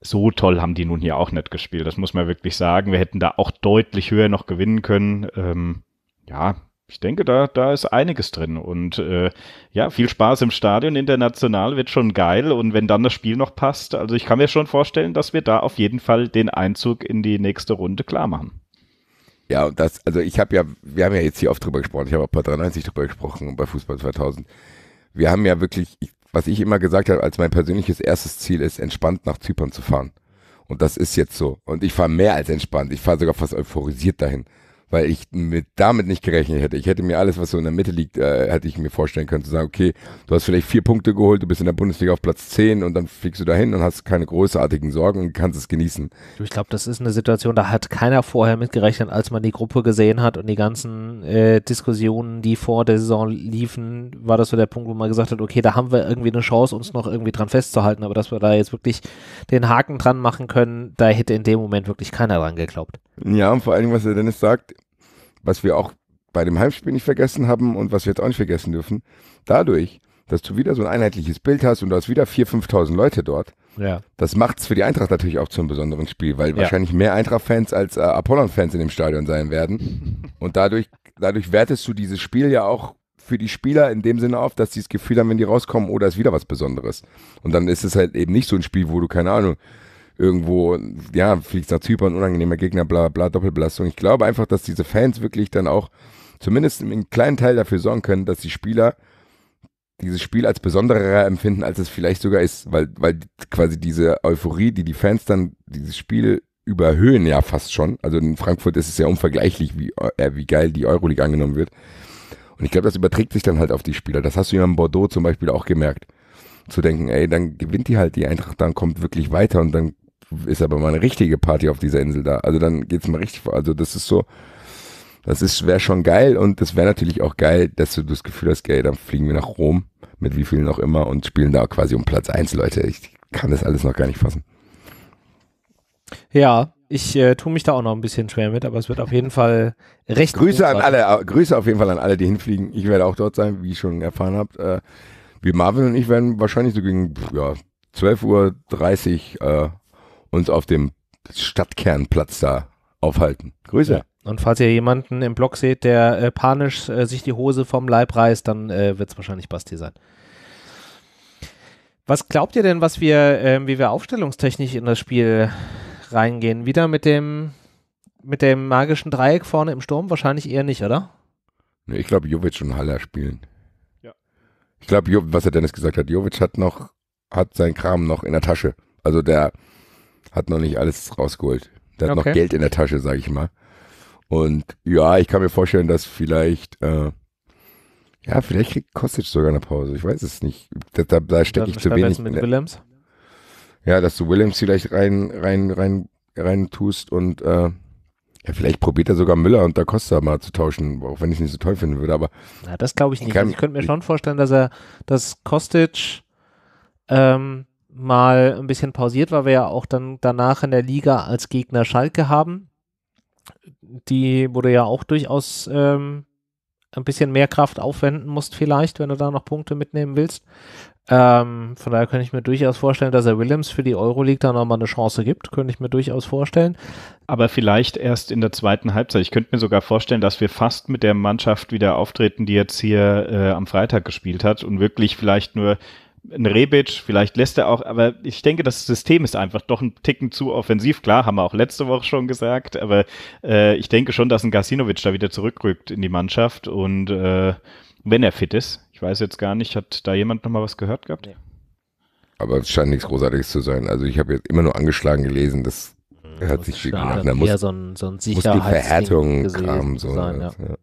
Speaker 4: so toll haben die nun hier auch nicht gespielt. Das muss man wirklich sagen. Wir hätten da auch deutlich höher noch gewinnen können. Ähm, ja, ich denke, da, da ist einiges drin. Und äh, ja, viel Spaß im Stadion international wird schon geil. Und wenn dann das Spiel noch passt, also ich kann mir schon vorstellen, dass wir da auf jeden Fall den Einzug in die nächste Runde klar machen. Ja, und das,
Speaker 3: also ich habe ja, wir haben ja jetzt hier oft drüber gesprochen, ich habe auch bei 93 drüber gesprochen und bei Fußball 2000. Wir haben ja wirklich, was ich immer gesagt habe, als mein persönliches erstes Ziel ist, entspannt nach Zypern zu fahren. Und das ist jetzt so. Und ich fahre mehr als entspannt. Ich fahre sogar fast euphorisiert dahin weil ich mit, damit nicht gerechnet hätte. Ich hätte mir alles, was so in der Mitte liegt, äh, hätte ich mir vorstellen können, zu sagen, okay, du hast vielleicht vier Punkte geholt, du bist in der Bundesliga auf Platz 10 und dann fliegst du dahin und hast keine großartigen Sorgen und kannst es genießen.
Speaker 1: Ich glaube, das ist eine Situation, da hat keiner vorher mitgerechnet, als man die Gruppe gesehen hat und die ganzen äh, Diskussionen, die vor der Saison liefen, war das so der Punkt, wo man gesagt hat, okay, da haben wir irgendwie eine Chance, uns noch irgendwie dran festzuhalten, aber dass wir da jetzt wirklich den Haken dran machen können, da hätte in dem Moment wirklich keiner dran geglaubt.
Speaker 3: Ja, und vor allem, was der Dennis sagt, was wir auch bei dem Heimspiel nicht vergessen haben und was wir jetzt auch nicht vergessen dürfen, dadurch, dass du wieder so ein einheitliches Bild hast und du hast wieder 4.000, 5.000 Leute dort, ja. das macht es für die Eintracht natürlich auch zu einem besonderen Spiel, weil ja. wahrscheinlich mehr Eintracht-Fans als äh, Apollon-Fans in dem Stadion sein werden. und dadurch, dadurch wertest du dieses Spiel ja auch für die Spieler in dem Sinne auf, dass sie das Gefühl haben, wenn die rauskommen, oder oh, ist wieder was Besonderes. Und dann ist es halt eben nicht so ein Spiel, wo du, keine Ahnung, irgendwo, ja, fliegst nach Zypern, unangenehmer Gegner, bla bla, Doppelbelastung. Ich glaube einfach, dass diese Fans wirklich dann auch zumindest einen kleinen Teil dafür sorgen können, dass die Spieler dieses Spiel als besonderer empfinden, als es vielleicht sogar ist, weil, weil quasi diese Euphorie, die die Fans dann dieses Spiel überhöhen, ja fast schon. Also in Frankfurt ist es ja unvergleichlich, wie, äh, wie geil die Euroleague angenommen wird. Und ich glaube, das überträgt sich dann halt auf die Spieler. Das hast du ja in Bordeaux zum Beispiel auch gemerkt. Zu denken, ey, dann gewinnt die halt die Eintracht, dann kommt wirklich weiter und dann ist aber mal eine richtige Party auf dieser Insel da. Also dann geht es mal richtig vor. Also das ist so, das ist, wäre schon geil und das wäre natürlich auch geil, dass du das Gefühl hast, geil, dann fliegen wir nach Rom mit wie vielen auch immer und spielen da quasi um Platz 1, Leute. Ich kann das alles noch gar nicht fassen.
Speaker 1: Ja, ich äh, tue mich da auch noch ein bisschen schwer mit, aber es wird auf jeden Fall recht. Grüße an alle,
Speaker 3: äh, Grüße auf jeden Fall an alle, die hinfliegen. Ich werde auch dort sein, wie ihr schon erfahren habt. Äh, wir Marvin und ich werden wahrscheinlich so gegen ja, 12.30 Uhr äh, uns auf dem Stadtkernplatz da aufhalten.
Speaker 1: Grüße. Ja. Und falls ihr jemanden im Blog seht, der äh, panisch äh, sich die Hose vom Leib reißt, dann äh, wird es wahrscheinlich Basti sein. Was glaubt ihr denn, was wir, ähm, wie wir aufstellungstechnisch in das Spiel reingehen? Wieder mit dem, mit dem magischen Dreieck vorne im Sturm? Wahrscheinlich eher nicht, oder?
Speaker 3: Nee, ich glaube, Jovic und Haller spielen. Ja. Ich glaube, was er Dennis gesagt hat, Jovic hat noch, hat seinen Kram noch in der Tasche. Also der, hat noch nicht alles rausgeholt. Der hat okay. noch Geld in der Tasche, sage ich mal. Und ja, ich kann mir vorstellen, dass vielleicht, äh, ja, vielleicht kriegt Kostic sogar eine Pause. Ich weiß es nicht. Da, da, da stecke ich zu wenig. Mit Willems? Ja, dass du Williams vielleicht rein, rein, rein, rein tust und äh, ja, vielleicht probiert er sogar Müller und da Costa mal zu tauschen, auch wenn ich es nicht so toll finden würde, aber. Na, das glaube ich nicht. Kann, ich könnte mir schon vorstellen, dass er,
Speaker 1: dass Kostic ähm, mal ein bisschen pausiert, weil wir ja auch dann danach in der Liga als Gegner Schalke haben. Die wurde ja auch durchaus ähm, ein bisschen mehr Kraft aufwenden musst, vielleicht, wenn du da noch Punkte mitnehmen willst. Ähm, von daher könnte ich mir durchaus vorstellen, dass er Williams für die Euroleague da nochmal eine Chance
Speaker 4: gibt. Könnte ich mir durchaus vorstellen. Aber vielleicht erst in der zweiten Halbzeit. Ich könnte mir sogar vorstellen, dass wir fast mit der Mannschaft wieder auftreten, die jetzt hier äh, am Freitag gespielt hat und wirklich vielleicht nur ein Rebic, vielleicht lässt er auch, aber ich denke, das System ist einfach doch ein Ticken zu offensiv. Klar, haben wir auch letzte Woche schon gesagt, aber äh, ich denke schon, dass ein Gasinovic da wieder zurückrückt in die Mannschaft und äh, wenn er fit ist, ich weiß jetzt gar nicht, hat da jemand nochmal was gehört gehabt? Nee.
Speaker 3: Aber es scheint nichts Großartiges zu sein. Also ich habe jetzt immer nur angeschlagen gelesen, das mhm, hört sich nach einer Mus so ein, so ein Muskelverhärtung kam. So sein,
Speaker 4: ja. Ja.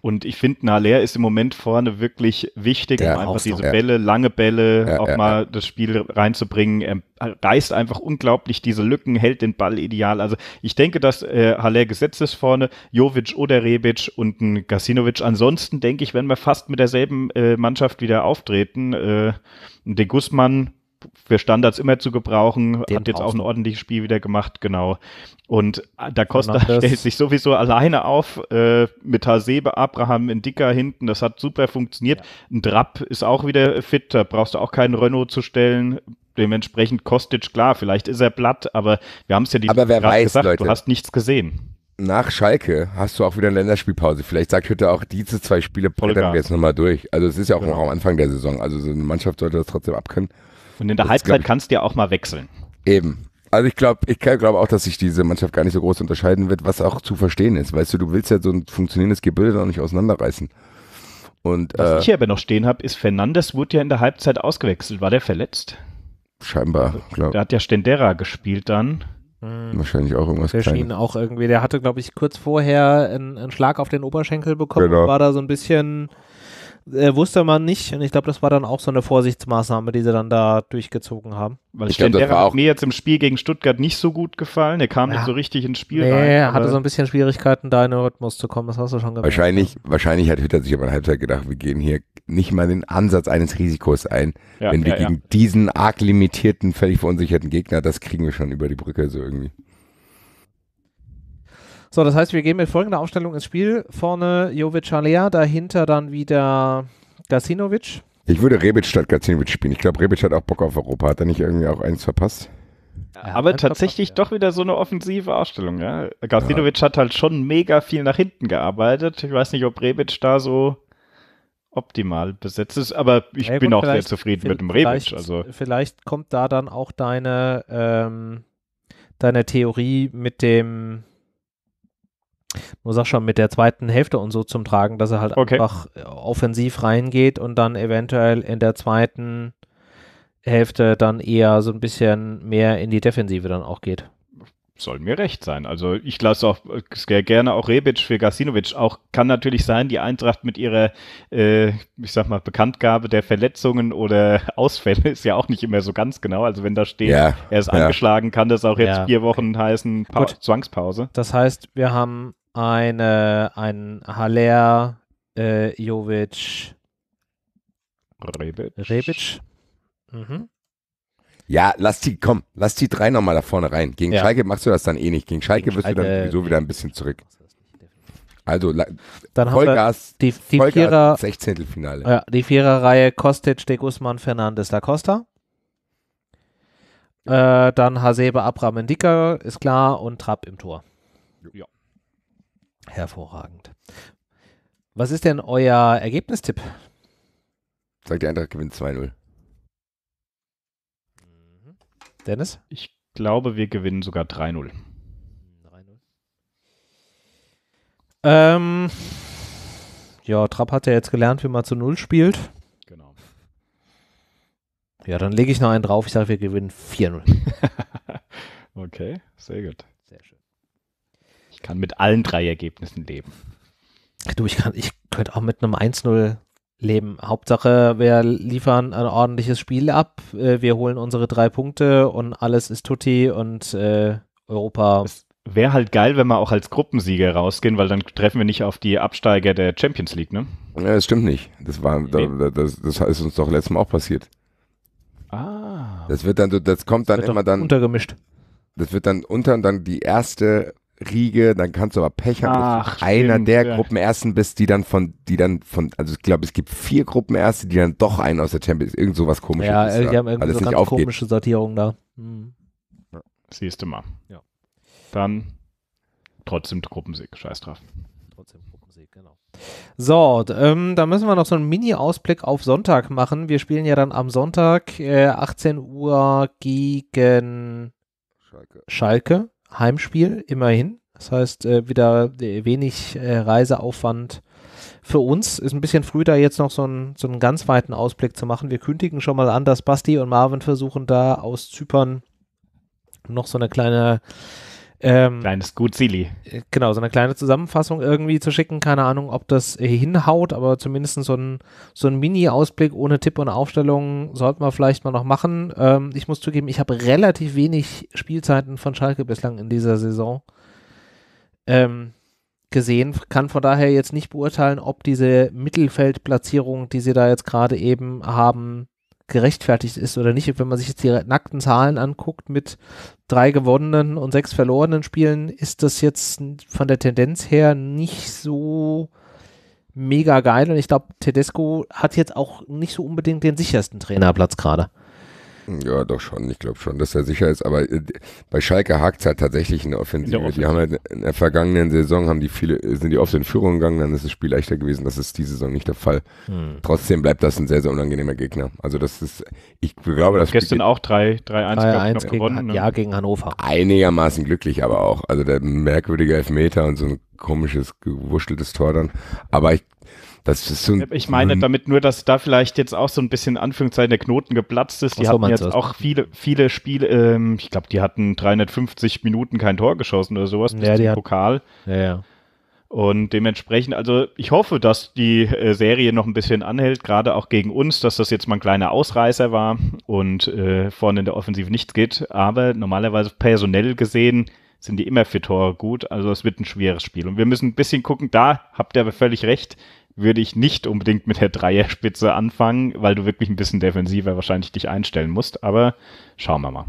Speaker 4: Und ich finde, Nahler ist im Moment vorne wirklich wichtig, um einfach Ausdruck, diese Bälle, lange Bälle, ja, auch ja, mal das Spiel reinzubringen. Er reißt einfach unglaublich diese Lücken, hält den Ball ideal. Also ich denke, dass äh, Haller gesetzt ist vorne, Jovic oder Rebic und ein Gasinovic. Ansonsten denke ich, wenn wir fast mit derselben äh, Mannschaft wieder auftreten, äh, De Guzman, für Standards immer zu gebrauchen, Den hat jetzt auch ein ordentliches Spiel wieder gemacht, genau. Und äh, da Costa stellt sich sowieso alleine auf, äh, mit Hasebe, Abraham, in Dicker hinten, das hat super funktioniert. Ja. Ein Drapp ist auch wieder fit, da brauchst du auch keinen Renault zu stellen. Dementsprechend Kostic, klar, vielleicht ist er platt, aber wir haben es ja die aber wer weiß, gesagt, Leute. du hast nichts gesehen. Nach Schalke hast du auch wieder eine
Speaker 3: Länderspielpause. Vielleicht sagt Hütte auch, diese zwei Spiele brettern wir jetzt nochmal durch. Also es ist ja auch genau. noch am Anfang der Saison. Also so eine Mannschaft sollte das trotzdem abkönnen.
Speaker 4: Und in der das Halbzeit kannst du ja auch mal wechseln.
Speaker 3: Eben. Also ich glaube, ich glaube auch, dass sich diese Mannschaft gar nicht so groß unterscheiden wird, was auch zu verstehen ist. Weißt du, du willst ja so ein funktionierendes Gebilde noch nicht auseinanderreißen. Und, was äh, ich hier
Speaker 4: aber noch stehen habe, ist, Fernandes wurde ja in der Halbzeit ausgewechselt. War der verletzt? Scheinbar, also, glaube ich. Da hat ja Stendera gespielt dann. Hm. Wahrscheinlich auch irgendwas Der schien auch irgendwie, der hatte, glaube ich, kurz vorher einen, einen,
Speaker 1: Schlag auf den Oberschenkel bekommen genau. und war da so ein bisschen äh, wusste man nicht. Und ich glaube, das war dann auch so eine Vorsichtsmaßnahme, die sie dann da durchgezogen haben. Weil ich glaube, der hat
Speaker 4: mir jetzt im Spiel gegen Stuttgart nicht so gut gefallen. Der kam ja. nicht so richtig ins Spiel nee, rein. Er hatte so ein bisschen Schwierigkeiten, da in den Rhythmus zu kommen. Das hast du schon gemerkt.
Speaker 3: Wahrscheinlich, wahrscheinlich hat Hütter sich aber in Halbzeit gedacht, wir gehen hier nicht mal den Ansatz eines Risikos ein. Ja, wenn wir ja, gegen diesen arg limitierten, völlig verunsicherten Gegner, das kriegen wir schon über die Brücke so irgendwie.
Speaker 1: So, das heißt, wir gehen mit folgender Aufstellung ins Spiel. Vorne Jovic Alea, dahinter dann wieder Gasinovic.
Speaker 3: Ich würde Rebic statt Gazinovic spielen. Ich glaube, Rebic hat auch Bock auf Europa. Hat er nicht irgendwie auch eins verpasst?
Speaker 4: aber tatsächlich verpasst, ja. doch wieder so eine offensive Ausstellung. Ja? Gazinovic ja. hat halt schon mega viel nach hinten gearbeitet. Ich weiß nicht, ob Rebic da so optimal besetzt ist, aber ich bin auch sehr zufrieden mit dem Rebic. Also.
Speaker 1: Vielleicht kommt da dann auch deine, ähm, deine Theorie mit dem nur sag schon mit der zweiten Hälfte und so zum Tragen, dass er halt okay. einfach äh, offensiv reingeht und dann eventuell in der zweiten Hälfte dann eher so ein bisschen mehr in die Defensive dann
Speaker 4: auch geht. Soll mir recht sein. Also ich lasse auch gerne auch Rebic für Gasinovic. Auch kann natürlich sein, die Eintracht mit ihrer, äh, ich sag mal, Bekanntgabe der Verletzungen oder Ausfälle ist ja auch nicht immer so ganz genau. Also wenn da steht, ja, er ist ja. angeschlagen, kann das auch jetzt ja. vier Wochen heißen pa Gut. Zwangspause. Das
Speaker 1: heißt, wir haben eine, ein Haller, äh, Jovic, Rebic. Rebic. Mhm.
Speaker 3: Ja, lass die, komm, lass die drei nochmal da vorne rein. Gegen ja. Schalke machst du das dann eh nicht. Gegen Schalke wirst du dann sowieso nee. Äh, wieder ein bisschen zurück. Also dann Vollgas, die, die Vollgas Vierer, Sechzehntelfinale. Ja, die
Speaker 1: Viererreihe Kostic, De Guzman, Fernandes, Da Costa. Äh, dann Hasebe, Abram, Ndika, ist klar und Trapp im Tor. Ja. Hervorragend. Was ist denn euer Ergebnistipp?
Speaker 3: Sagt der Eintracht
Speaker 4: gewinnt 2-0. Mhm. Dennis? Ich glaube, wir gewinnen sogar 3-0. 3-0.
Speaker 1: Ähm, ja, Trapp hat ja jetzt gelernt, wie man zu 0 spielt. Genau. Ja, dann lege ich noch einen drauf. Ich sage, wir gewinnen 4-0.
Speaker 4: okay, sehr gut. Sehr schön. Ich kann mit allen drei Ergebnissen leben.
Speaker 1: Du, ich, ich könnte auch mit einem 1-0 leben. Hauptsache, wir liefern ein ordentliches Spiel ab, äh, wir holen unsere drei Punkte und alles ist tutti und
Speaker 4: äh, Europa. Wäre halt geil, wenn wir auch als Gruppensieger rausgehen, weil dann treffen wir nicht auf die Absteiger der Champions League, ne?
Speaker 3: Ja, das stimmt nicht. Das war, nee. das, das ist uns doch letztes Mal auch passiert.
Speaker 4: Ah.
Speaker 3: Das wird dann, das kommt das dann immer dann. Untergemischt. Das wird dann unter und dann die erste Riege, dann kannst du aber Pech haben. Ach, einer stimmt, der ja. Gruppenersten bist, die dann von, die dann von, also ich glaube, es gibt vier Gruppenerste, die dann doch einen aus der Champions, irgend sowas komisches. Ja, ist, äh, die haben irgendwie so ganz aufgeht.
Speaker 4: komische Sortierung da. Hm. Ja. Siehst du mal. Ja. Dann trotzdem Gruppensieg, scheiß drauf. Trotzdem
Speaker 1: Gruppensieg, genau. So, ähm, da müssen wir noch so einen Mini-Ausblick auf Sonntag machen. Wir spielen ja dann am Sonntag äh, 18 Uhr gegen Schalke. Schalke. Heimspiel, immerhin. Das heißt, äh, wieder äh, wenig äh, Reiseaufwand für uns. Ist ein bisschen früh, da jetzt noch so, ein, so einen ganz weiten Ausblick zu machen. Wir kündigen schon mal an, dass Basti und Marvin versuchen, da aus Zypern noch so eine kleine ähm, Kleines Gutzili. Äh, genau, so eine kleine Zusammenfassung irgendwie zu schicken. Keine Ahnung, ob das äh, hinhaut, aber zumindest so ein, so ein Mini-Ausblick ohne Tipp und Aufstellung sollten wir vielleicht mal noch machen. Ähm, ich muss zugeben, ich habe relativ wenig Spielzeiten von Schalke bislang in dieser Saison ähm, gesehen. Kann von daher jetzt nicht beurteilen, ob diese Mittelfeldplatzierung, die sie da jetzt gerade eben haben, gerechtfertigt ist oder nicht. Wenn man sich jetzt die nackten Zahlen anguckt mit drei gewonnenen und sechs verlorenen Spielen, ist das jetzt von der Tendenz her nicht so mega geil. Und ich glaube, Tedesco hat jetzt auch nicht so unbedingt den
Speaker 3: sichersten Trainerplatz gerade. Ja, doch schon. Ich glaube schon, dass er sicher ist. Aber äh, bei Schalke hakt es halt tatsächlich in der Offensive. In der Offensive. Die haben halt in der vergangenen Saison haben die viele, sind die oft in Führung gegangen, dann ist das Spiel leichter gewesen. Das ist diese Saison nicht der Fall. Hm. Trotzdem bleibt das ein sehr, sehr unangenehmer Gegner. Also das ist, ich glaube, das Gestern auch
Speaker 1: 3-1 gewonnen. Ne? Ja, gegen Hannover.
Speaker 3: Einigermaßen glücklich aber auch. Also der merkwürdige Elfmeter und so ein komisches, gewuscheltes Tor dann. Aber ich das ist so ein,
Speaker 4: ich meine damit nur, dass da vielleicht jetzt auch so ein bisschen Anführungszeichen der Knoten geplatzt ist. Die so, hatten jetzt das? auch viele, viele Spiele, ähm, ich glaube, die hatten 350 Minuten kein Tor geschossen oder sowas bis zum Pokal. Ja, ja. Und dementsprechend, also ich hoffe, dass die äh, Serie noch ein bisschen anhält, gerade auch gegen uns, dass das jetzt mal ein kleiner Ausreißer war und äh, vorne in der Offensive nichts geht. Aber normalerweise personell gesehen sind die immer für Tore gut. Also es wird ein schweres Spiel. Und wir müssen ein bisschen gucken, da habt ihr aber völlig recht, würde ich nicht unbedingt mit der Dreierspitze anfangen, weil du wirklich ein bisschen defensiver wahrscheinlich dich einstellen musst. Aber schauen wir mal.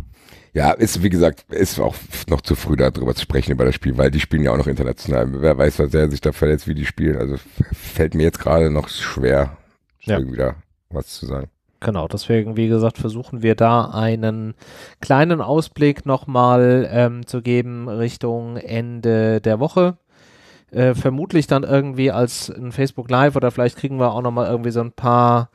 Speaker 3: Ja, ist wie gesagt, ist auch noch zu früh darüber zu sprechen über das Spiel, weil die spielen ja auch noch international. Wer weiß, was er sich da verletzt, wie die spielen. Also fällt mir jetzt gerade noch schwer, ja. irgendwie da was zu sagen.
Speaker 1: Genau, deswegen, wie gesagt, versuchen wir da einen kleinen Ausblick nochmal ähm, zu geben Richtung Ende der Woche. Äh, vermutlich dann irgendwie als ein Facebook Live oder vielleicht kriegen wir auch nochmal irgendwie so ein paar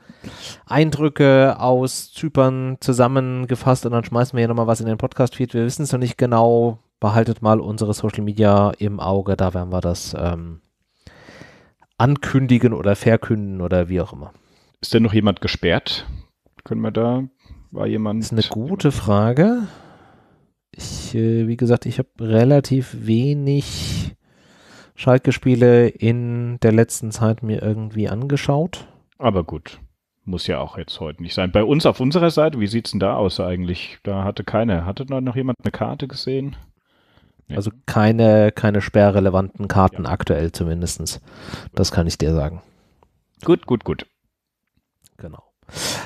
Speaker 1: Eindrücke aus Zypern zusammengefasst und dann schmeißen wir hier nochmal was in den Podcast-Feed. Wir wissen es noch nicht genau. Behaltet mal unsere Social Media im Auge, da werden wir das ähm, ankündigen oder verkünden oder wie auch immer. Ist denn noch jemand gesperrt? Können wir da, war jemand? Das ist eine gute Frage. Ich, äh, wie gesagt, ich habe relativ wenig Schalke-Spiele in der letzten Zeit mir irgendwie angeschaut.
Speaker 4: Aber gut, muss ja auch jetzt heute nicht sein. Bei uns auf unserer Seite, wie sieht's denn da aus eigentlich? Da hatte keine, hatte noch jemand eine Karte gesehen?
Speaker 1: Nee. Also keine, keine sperrrelevanten Karten ja. aktuell zumindestens. Das kann ich dir sagen.
Speaker 4: Gut, gut, gut. Genau.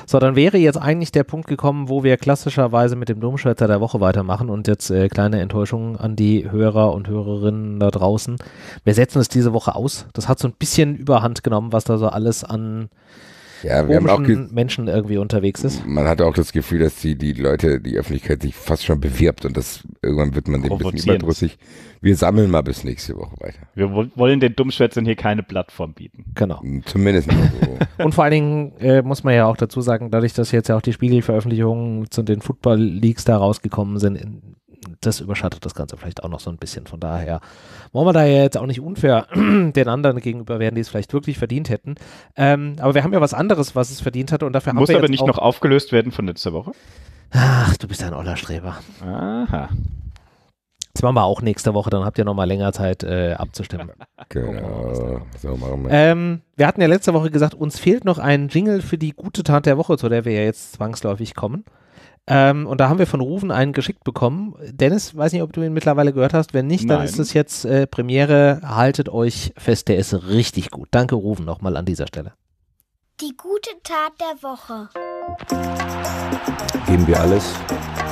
Speaker 1: So, dann wäre jetzt eigentlich der Punkt gekommen, wo wir klassischerweise mit dem Domschwätzer der Woche weitermachen und jetzt äh, kleine Enttäuschung an die Hörer und Hörerinnen da draußen. Wir setzen es diese Woche aus. Das hat so ein bisschen Überhand genommen, was da so alles an ja, wir haben auch Menschen irgendwie
Speaker 4: unterwegs ist.
Speaker 3: Man hat auch das Gefühl, dass die, die Leute, die Öffentlichkeit sich fast schon bewirbt und das irgendwann wird man dem ein bisschen überdrüssig. Wir sammeln mal bis nächste Woche weiter.
Speaker 4: Wir wollen den Dummschwätzern hier keine Plattform bieten.
Speaker 3: Genau. Zumindest nicht.
Speaker 1: und vor allen Dingen äh, muss man ja auch dazu sagen, dadurch, dass jetzt ja auch die Spiegelveröffentlichungen zu den Football Leagues da rausgekommen sind, das überschattet das Ganze vielleicht auch noch so ein bisschen. Von daher wollen wir da ja jetzt auch nicht unfair den anderen gegenüber werden, die es vielleicht wirklich verdient hätten. Ähm, aber wir haben ja was anderes, was es verdient hatte und dafür Muss haben wir aber nicht noch
Speaker 4: aufgelöst werden von letzter Woche? Ach, du bist ein oller Streber. Aha.
Speaker 1: Das machen wir auch nächste Woche, dann habt ihr nochmal länger Zeit äh, abzustimmen. Genau, so machen wir. Ähm, wir hatten ja letzte Woche gesagt, uns fehlt noch ein Jingle für die gute Tat der Woche, zu der wir ja jetzt zwangsläufig kommen. Ähm, und da haben wir von Rufen einen geschickt bekommen. Dennis, weiß nicht, ob du ihn mittlerweile gehört hast. Wenn nicht, dann ist es jetzt äh, Premiere. Haltet euch fest, der ist richtig gut. Danke, Rufen, nochmal an dieser Stelle.
Speaker 4: Die gute Tat der Woche.
Speaker 3: Geben wir alles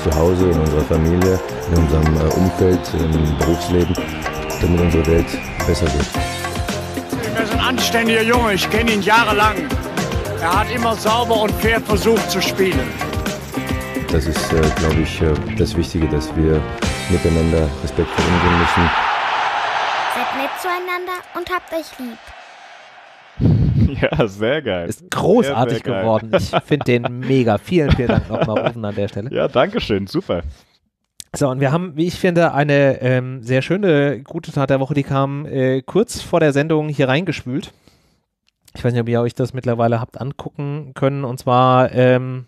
Speaker 3: zu Hause, in unserer Familie, in unserem äh, Umfeld, im Berufsleben, damit unsere Welt besser wird.
Speaker 4: Er ist ein anständiger Junge, ich kenne ihn jahrelang. Er hat immer sauber und fair versucht zu spielen.
Speaker 3: Das ist, äh, glaube ich, äh, das Wichtige, dass wir
Speaker 4: miteinander respektvoll umgehen müssen.
Speaker 2: Seid nett zueinander und habt euch
Speaker 3: lieb.
Speaker 4: Ja, sehr geil. Ist großartig sehr, sehr geworden. Geil. Ich finde
Speaker 1: den mega. Vielen, vielen Dank nochmal, Rufen, an der Stelle. Ja, danke schön. Super. So, und wir haben, wie ich finde, eine ähm, sehr schöne gute Tat der Woche, die kam äh, kurz vor der Sendung hier reingespült. Ich weiß nicht, ob ihr euch das mittlerweile habt angucken können. Und zwar ähm,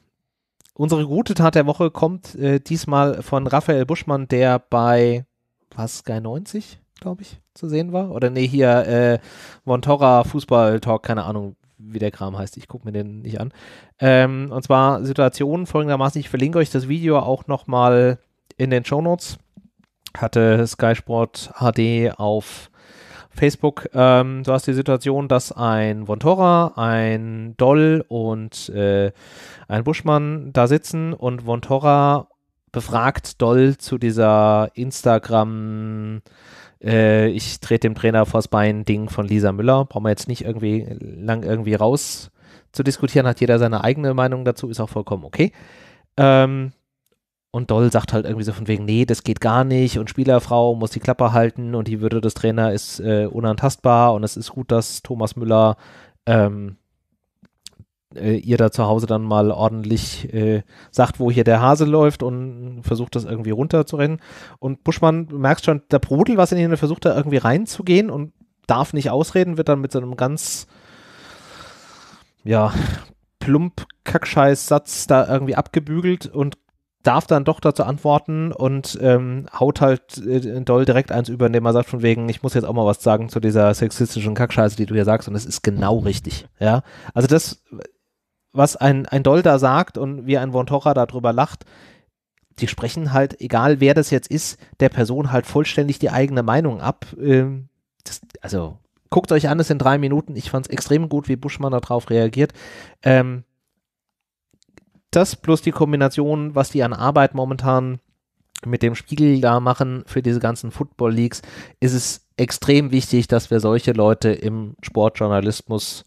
Speaker 1: Unsere gute Tat der Woche kommt äh, diesmal von Raphael Buschmann, der bei was Sky 90, glaube ich, zu sehen war. Oder nee, hier äh, Montora Fußball Talk, keine Ahnung, wie der Kram heißt. Ich gucke mir den nicht an. Ähm, und zwar Situation folgendermaßen, ich verlinke euch das Video auch nochmal in den Shownotes. Hatte Sky Sport HD auf Facebook, ähm, du hast die Situation, dass ein Vontora, ein Doll und äh, ein Buschmann da sitzen und Vontora befragt Doll zu dieser Instagram- äh, ich trete dem Trainer vors Bein, Ding von Lisa Müller. Brauchen wir jetzt nicht irgendwie lang irgendwie raus zu diskutieren, hat jeder seine eigene Meinung dazu, ist auch vollkommen okay. Ähm, und Doll sagt halt irgendwie so von wegen, nee, das geht gar nicht und Spielerfrau muss die Klappe halten und die Würde des Trainer ist äh, unantastbar und es ist gut, dass Thomas Müller ähm, äh, ihr da zu Hause dann mal ordentlich äh, sagt, wo hier der Hase läuft und versucht das irgendwie runterzurennen. Und Buschmann, du merkst schon, der Brodel was in ihn versucht da irgendwie reinzugehen und darf nicht ausreden, wird dann mit so einem ganz, ja, plump Kackscheiß-Satz da irgendwie abgebügelt und darf dann doch dazu antworten und ähm, haut halt äh, doll direkt eins über, indem er sagt von wegen, ich muss jetzt auch mal was sagen zu dieser sexistischen Kackscheiße, die du hier sagst und es ist genau richtig, ja. Also das, was ein, ein Doll da sagt und wie ein Vontora darüber lacht, die sprechen halt, egal wer das jetzt ist, der Person halt vollständig die eigene Meinung ab. Ähm, das, also guckt euch an, es sind drei Minuten, ich fand es extrem gut, wie Buschmann darauf reagiert. Ähm, das plus die Kombination, was die an Arbeit momentan mit dem Spiegel da machen für diese ganzen Football Leagues, ist es extrem wichtig, dass wir solche Leute im Sportjournalismus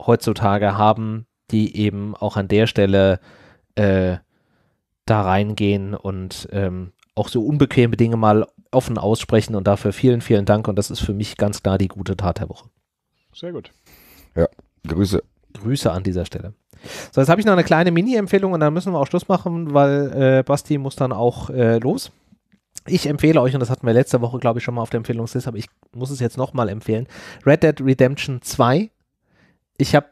Speaker 1: heutzutage haben, die eben auch an der Stelle äh, da reingehen und ähm, auch so unbequeme Dinge mal offen aussprechen und dafür vielen, vielen Dank und das ist für mich ganz klar die gute Tat der Woche. Sehr gut. Ja, Grüße. Grüße an dieser Stelle. So, jetzt habe ich noch eine kleine Mini-Empfehlung und dann müssen wir auch Schluss machen, weil äh, Basti muss dann auch äh, los. Ich empfehle euch, und das hatten wir letzte Woche, glaube ich, schon mal auf der Empfehlungsliste, aber ich muss es jetzt nochmal empfehlen, Red Dead Redemption 2. Ich habe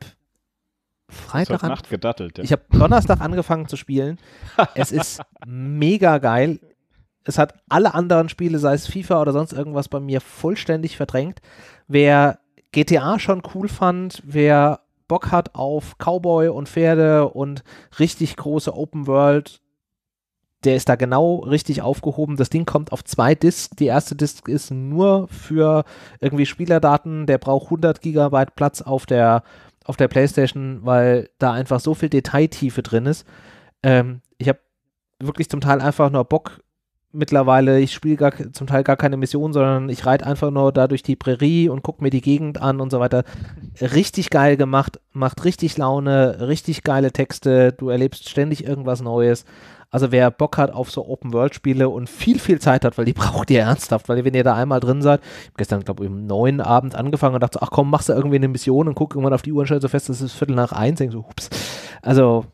Speaker 1: Freitag an, gedattelt, ja. Ich habe Donnerstag angefangen zu spielen. Es ist mega geil. Es hat alle anderen Spiele, sei es FIFA oder sonst irgendwas, bei mir vollständig verdrängt. Wer GTA schon cool fand, wer Bock hat auf Cowboy und Pferde und richtig große Open World, der ist da genau richtig aufgehoben. Das Ding kommt auf zwei Disks. Die erste Disk ist nur für irgendwie Spielerdaten. Der braucht 100 Gigabyte Platz auf der, auf der PlayStation, weil da einfach so viel Detailtiefe drin ist. Ähm, ich habe wirklich zum Teil einfach nur Bock, mittlerweile, ich spiele gar, zum Teil gar keine Mission, sondern ich reite einfach nur da durch die Prärie und gucke mir die Gegend an und so weiter. Richtig geil gemacht, macht richtig Laune, richtig geile Texte, du erlebst ständig irgendwas Neues. Also wer Bock hat auf so Open-World-Spiele und viel, viel Zeit hat, weil die braucht ihr ernsthaft, weil wenn ihr da einmal drin seid, ich habe gestern, glaube ich, um neun Abend angefangen und dachte, so, ach komm, machst du irgendwie eine Mission und guck irgendwann auf die Uhr und stell so fest, es ist Viertel nach eins, denk so, ups. Also,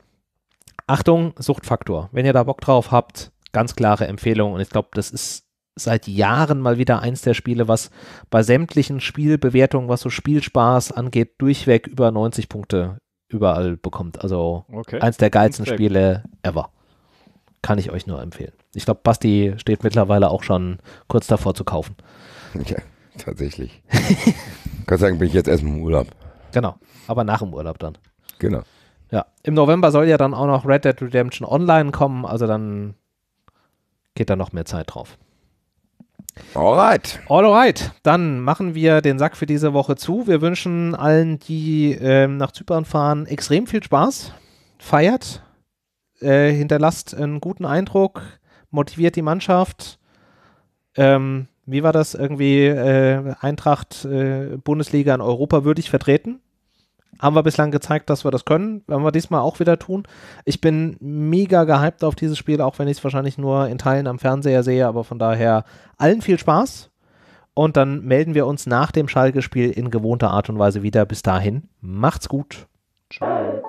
Speaker 1: Achtung, Suchtfaktor. Wenn ihr da Bock drauf habt, ganz klare Empfehlung und ich glaube, das ist seit Jahren mal wieder eins der Spiele, was bei sämtlichen Spielbewertungen, was so Spielspaß angeht, durchweg über 90 Punkte überall bekommt. Also okay. eins der geilsten Spiele ever. Kann ich euch nur empfehlen. Ich glaube, Basti steht mittlerweile
Speaker 3: auch schon kurz davor zu kaufen. Ja, tatsächlich. Gott sei Dank bin ich jetzt erst im Urlaub.
Speaker 1: Genau, aber nach dem Urlaub dann. Genau. Ja, im November soll ja dann auch noch Red Dead Redemption Online kommen, also dann geht da noch mehr Zeit drauf. Alright. Alright. Dann machen wir den Sack für diese Woche zu. Wir wünschen allen, die ähm, nach Zypern fahren, extrem viel Spaß. Feiert. Äh, hinterlasst einen guten Eindruck. Motiviert die Mannschaft. Ähm, wie war das irgendwie? Äh, Eintracht äh, Bundesliga in Europa würdig vertreten haben wir bislang gezeigt, dass wir das können. Werden wir diesmal auch wieder tun. Ich bin mega gehypt auf dieses Spiel, auch wenn ich es wahrscheinlich nur in Teilen am Fernseher sehe. Aber von daher allen viel Spaß. Und dann melden wir uns nach dem Schalke-Spiel in gewohnter Art und Weise wieder. Bis dahin, macht's gut. Ciao.